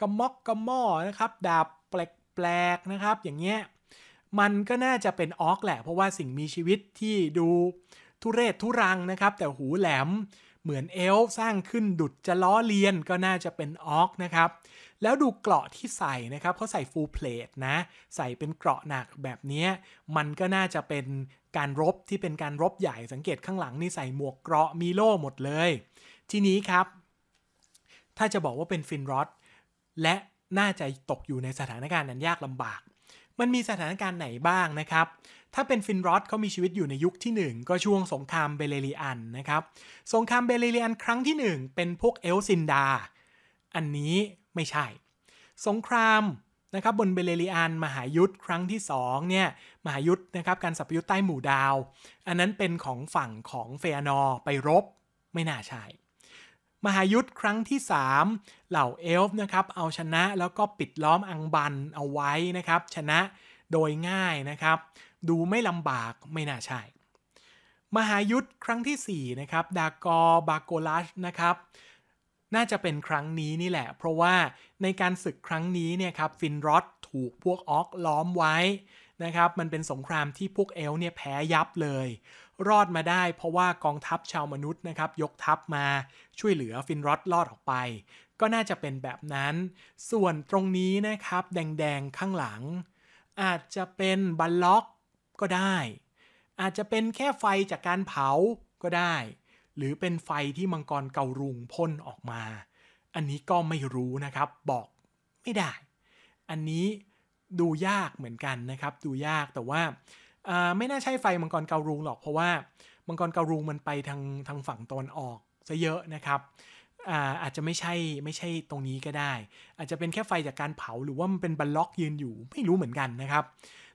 กระมอกกระม่อนะครับ ดาบแปลกๆนะครับ อย่างเงี้ย มันก็น่าจะเป็นออกแหละ เพราะว่าสิ่งมีชีวิตที่ดูทุเรศทุรังนะครับ แต่หูแหลม เหมือนเอลสร้างขึ้นดุดจะล้อเลียนก็น่าจะเป็นออกนะครับ แล้วดูเกราะที่ใส่นะครับ เขาใส่ฟูลเพลทนะ ใส่เป็นเกราะหนักแบบนี้ มันก็น่าจะเป็นการรบที่เป็นการรบใหญ่ สังเกตข้างหลังนี่ใส่หมวกเกราะมีโล่หมดเลย ทีนี้ครับ ถ้าจะบอกว่าเป็นฟินรอดและน่าจะตกอยู่ในสถานการณ์นั้นยากลำบาก มันมีสถานการณ์ไหนบ้างนะครับ ถ้าเป็นฟินรอดเขามีชีวิตอยู่ในยุคที่ 1 ก็ช่วงสงครามเบเลริอันนะครับ สงครามเบเลริอันครั้งที่ 1 เป็นพวกเอลซินดา อันนี้ไม่ใช่ สงครามนะครับบนเบเลริอันมหายุทธครั้งที่2เนี่ยมหายุทธนะครับการสับยุทธใต้หมู่ดาว อันนั้นเป็นของฝั่งของเฟียนอไปรบไม่น่าใช่มหายุทธครั้งที่ 3 เหล่าเอลฟ์นะครับเอาชนะแล้วก็ปิดล้อมอังบันเอาไว้นะครับชนะโดยง่ายนะครับดูไม่ลำบากไม่น่าใช่มหายุทธครั้งที่4นะครับดากอร์บาโกลัสนะครับน่าจะเป็นครั้งนี้นี่แหละ เพราะว่าในการศึกครั้งนี้เนี่ยครับฟินรอดถูกพวกออกล้อมไว้นะครับมันเป็นสงครามที่พวกเอลเนี่ยแพ้ยับเลยรอดมาได้เพราะว่ากองทัพชาวมนุษย์นะครับ ยกทัพมาช่วยเหลือฟินรอดรอดออกไป ก็น่าจะเป็นแบบนั้น ส่วนตรงนี้นะครับ แดงๆข้างหลัง อาจจะเป็นบัลล็อกก็ได้ อาจจะเป็นแค่ไฟจากการเผาก็ได้ หรือเป็นไฟที่มังกรเการุงพ่นออกมา อันนี้ก็ไม่รู้นะครับ บอกไม่ได้ อันนี้ดูยากเหมือนกันนะครับ ดูยากแต่ว่าไม่น่าใช่ไฟมังกรเการูงหรอกเพราะว่า มังกรเการูงมันไปทางทางฝั่งตอนออกซะเยอะนะครับ อาจจะไม่ใช่ไม่ใช่ตรงนี้ก็ได้ อาจจะเป็นแค่ไฟจากการเผาหรือว่ามันเป็นบล็ล็อกยืนอยู่ไม่รู้เหมือนกันนะครับ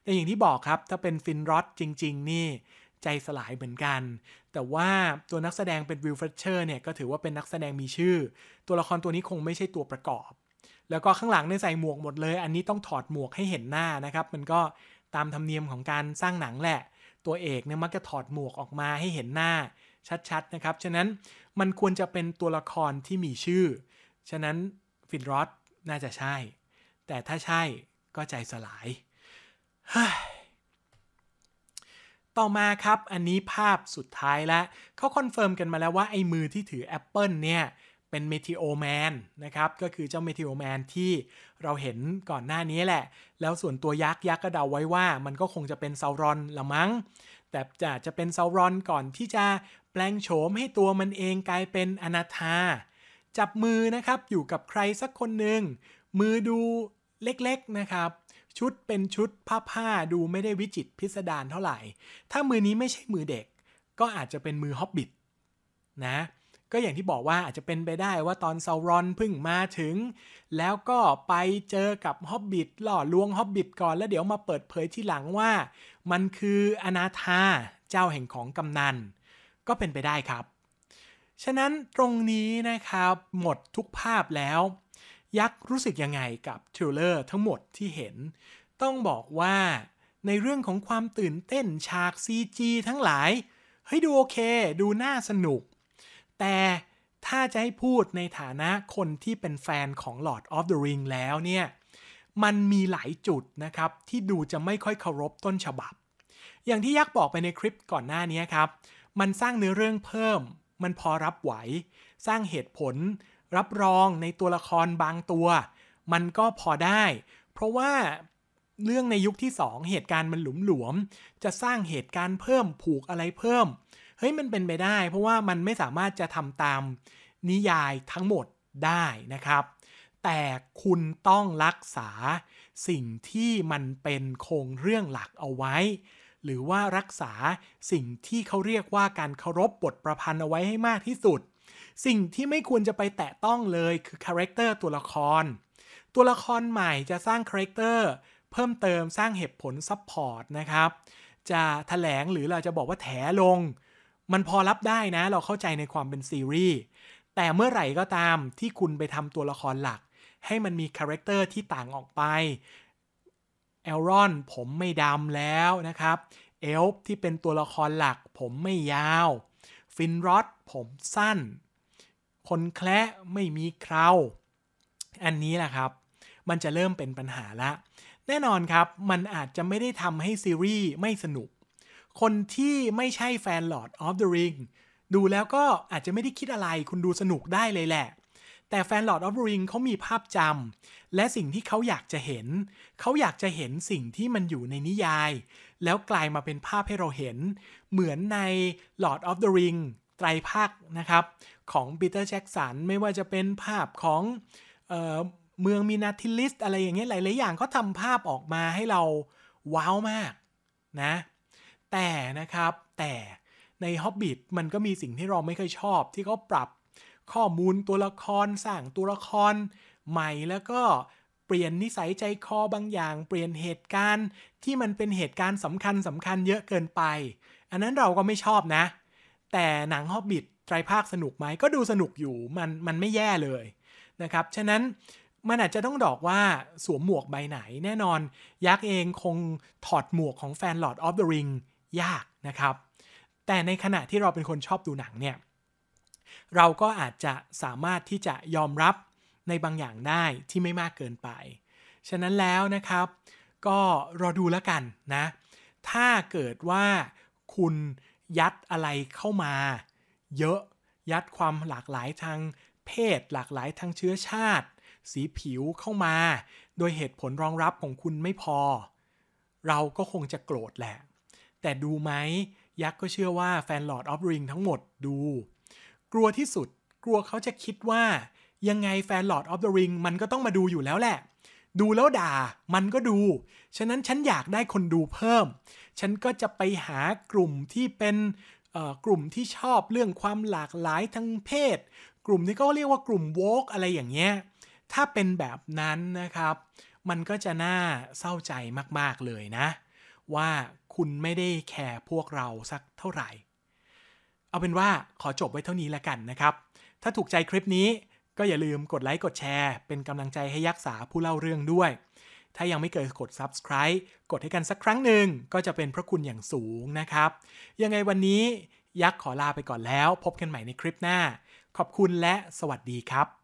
แต่อย่างที่บอกครับถ้าเป็นฟินรอดจริงๆ นี่ใจสลายเหมือนกัน แต่ว่าตัวนักแสดงเป็นวิลเฟรเชอร์เนี่ยก็ถือว่าเป็นนักแสดงมีชื่อ ตัวละครตัวนี้คงไม่ใช่ตัวประกอบ แล้วก็ข้างหลังเนี่ยใส่หมวกหมดเลย อันนี้ต้องถอดหมวกให้เห็นหน้านะครับ มันก็ตามธรรมเนียมของการสร้างหนังแหละ ตัวเอกเนี่ยมักจะถอดหมวกออกมาให้เห็นหน้าชัดๆนะครับ ฉะนั้นมันควรจะเป็นตัวละครที่มีชื่อ ฉะนั้นฟินรอดน่าจะใช่ แต่ถ้าใช่ก็ใจสลายต่อมาครับอันนี้ภาพสุดท้ายแล้วเขาคอนเฟิร์มกันมาแล้วว่าไอ้มือที่ถือแอปเปิลเนี่ยเป็นเมทิโอแมนนะครับ ก็คือเจ้าเมทิโอแมนที่เราเห็นก่อนหน้านี้แหละ แล้วส่วนตัวยักษ์ยักษ์ก็เดาไว้ว่ามันก็คงจะเป็นเซารอนละมั้งแต่จะจะเป็นเซารอนก่อนที่จะแปลงโฉมให้ตัวมันเองกลายเป็นอนาธา จับมือนะครับอยู่กับใครสักคนหนึ่ง มือดูเล็กๆนะครับ ชุดเป็นชุดผ้าผ้าดูไม่ได้วิจิตพิสดารเท่าไหร่ ถ้ามือนี้ไม่ใช่มือเด็ก ก็อาจจะเป็นมือฮอบบิทนะก็อย่างที่บอกว่าอาจจะเป็นไปได้ว่าตอนซารอนพึ่งมาถึง แล้วก็ไปเจอกับฮอบบิทหล่อลวงฮอบบิทก่อนแล้วเดี๋ยวมาเปิดเผยที่หลังว่ามันคืออนาธาเจ้าแห่งของกำนันก็เป็นไปได้ครับ ฉะนั้นตรงนี้นะครับหมดทุกภาพแล้ว ยักษ์รู้สึกยังไงกับทริลเลอร์ทั้งหมดที่เห็น ต้องบอกว่าในเรื่องของความตื่นเต้นฉาก CG ทั้งหลายเฮ้ยดูโอเคดูน่าสนุกแต่ถ้าจะให้พูดในฐานะคนที่เป็นแฟนของ Lord of the Ring แล้วเนี่ย มันมีหลายจุดนะครับ ที่ดูจะไม่ค่อยเคารพต้นฉบับ อย่างที่ยักษ์บอกไปในคลิปก่อนหน้านี้ครับ มันสร้างเนื้อเรื่องเพิ่ม มันพอรับไหว สร้างเหตุผลรับรองในตัวละครบางตัว มันก็พอได้ เพราะว่าเรื่องในยุคที่ 2 เหตุการณ์มันหลุมหลวม จะสร้างเหตุการณ์เพิ่มผูกอะไรเพิ่มฮ้ยมันเป็นไปได้เพราะว่ามันไม่สามารถจะทำตามนิยายทั้งหมดได้นะครับ แต่คุณต้องรักษาสิ่งที่มันเป็นโครงเรื่องหลักเอาไว้ หรือว่ารักษาสิ่งที่เขาเรียกว่าการเคารพบทประพันธ์เอาไว้ให้มากที่สุด สิ่งที่ไม่ควรจะไปแตะต้องเลยคือคาแรคเตอร์ตัวละคร ตัวละครใหม่จะสร้างคาแรคเตอร์เพิ่มเติมสร้างเหตุผลซัพพอร์ตนะครับ จะถแถลงหรือเราจะบอกว่าแถลงมันพอรับได้นะเราเข้าใจในความเป็นซีรีส์ แต่เมื่อไหร่ก็ตามที่คุณไปทำตัวละครหลัก ให้มันมีคาแรคเตอร์ที่ต่างออกไปเอลรอนผมไม่ดำแล้วนะครับเอลฟ์ที่เป็นตัวละครหลักผมไม่ยาว ฟินรอดผมสั้นคนแคละไม่มีเคราอันนี้แหละครับ มันจะเริ่มเป็นปัญหาละ แน่นอนครับมันอาจจะไม่ได้ทำให้ซีรีส์ไม่สนุกคนที่ไม่ใช่แฟน Lord of the Ring ดูแล้วก็อาจจะไม่ได้คิดอะไรคุณดูสนุกได้เลยแหละ แต่แฟน Lord of the Ring เขามีภาพจำและสิ่งที่เขาอยากจะเห็น เขาอยากจะเห็นสิ่งที่มันอยู่ในนิยาย แล้วกลายมาเป็นภาพให้เราเห็น เหมือนใน Lord of the Ring ไตรภาคนะครับ ของปีเตอร์แจ็กสันไม่ว่าจะเป็นภาพของเเมืองมินาทิลิสอะไรอย่างเงี้ยหลายๆอย่างเขาทำภาพออกมาให้เราว้าวมากนะแต่นะครับแต่ในฮอบบิทมันก็มีสิ่งที่เราไม่เคยชอบ ที่เขาปรับข้อมูลตัวละครสร้างตัวละคร ใหม่แล้วก็เปลี่ยนนิสัยใจคอบางอย่าง เปลี่ยนเหตุการณ์ที่มันเป็นเหตุการณ์สำคัญสำคัญเยอะเกินไป อันนั้นเราก็ไม่ชอบนะ แต่หนังฮอบบิทไตรภาคสนุกไหมก็ดูสนุกอยู่มันมันไม่แย่เลยนะครับฉะนั้นมันอาจจะต้องดอกว่าสวมหมวกใบไหนแน่นอนยักษ์เองคงถอดหมวกของแฟนหลอดออฟเดอะริงยากนะครับ แต่ในขณะที่เราเป็นคนชอบดูหนังเนี่ย เราก็อาจจะสามารถที่จะยอมรับในบางอย่างได้ที่ไม่มากเกินไป ฉะนั้นแล้วนะครับ ก็รอดูแล้วกันนะ ถ้าเกิดว่าคุณยัดอะไรเข้ามา เยอะ ยัดความหลากหลายทางเพศ หลากหลายทางเชื้อชาติ สีผิวเข้ามา โดยเหตุผลรองรับของคุณไม่พอ เราก็คงจะโกรธแหละแต่ดูไหม ยักษ์ก็เชื่อว่าแฟนหลอดออฟริงทั้งหมดดู กลัวที่สุดกลัวเขาจะคิดว่ายังไงแฟนหลอดออฟเดอะริงมันก็ต้องมาดูอยู่แล้วแหละ ดูแล้วด่ามันก็ดู ฉะนั้นฉันอยากได้คนดูเพิ่ม ฉันก็จะไปหากลุ่มที่เป็นกลุ่มที่ชอบเรื่องความหลากหลายทั้งเพศ กลุ่มนี้ก็เรียกว่ากลุ่มโวกอะไรอย่างเงี้ยถ้าเป็นแบบนั้นนะครับ มันก็จะน่าเศร้าใจมากๆเลยนะ ว่าคุณไม่ได้แคร์พวกเราสักเท่าไหร่ เอาเป็นว่าขอจบไว้เท่านี้แล้วกันนะครับ ถ้าถูกใจคลิปนี้ก็อย่าลืมกดไลค์กดแชร์ เป็นกำลังใจให้ยักษาผู้เล่าเรื่องด้วย ถ้ายังไม่เคยกด subscribe กดให้กันสักครั้งหนึ่ง ก็จะเป็นพระคุณอย่างสูงนะครับ ยังไงวันนี้ยักษ์ขอลาไปก่อนแล้ว พบกันใหม่ในคลิปหน้า ขอบคุณและสวัสดีครับ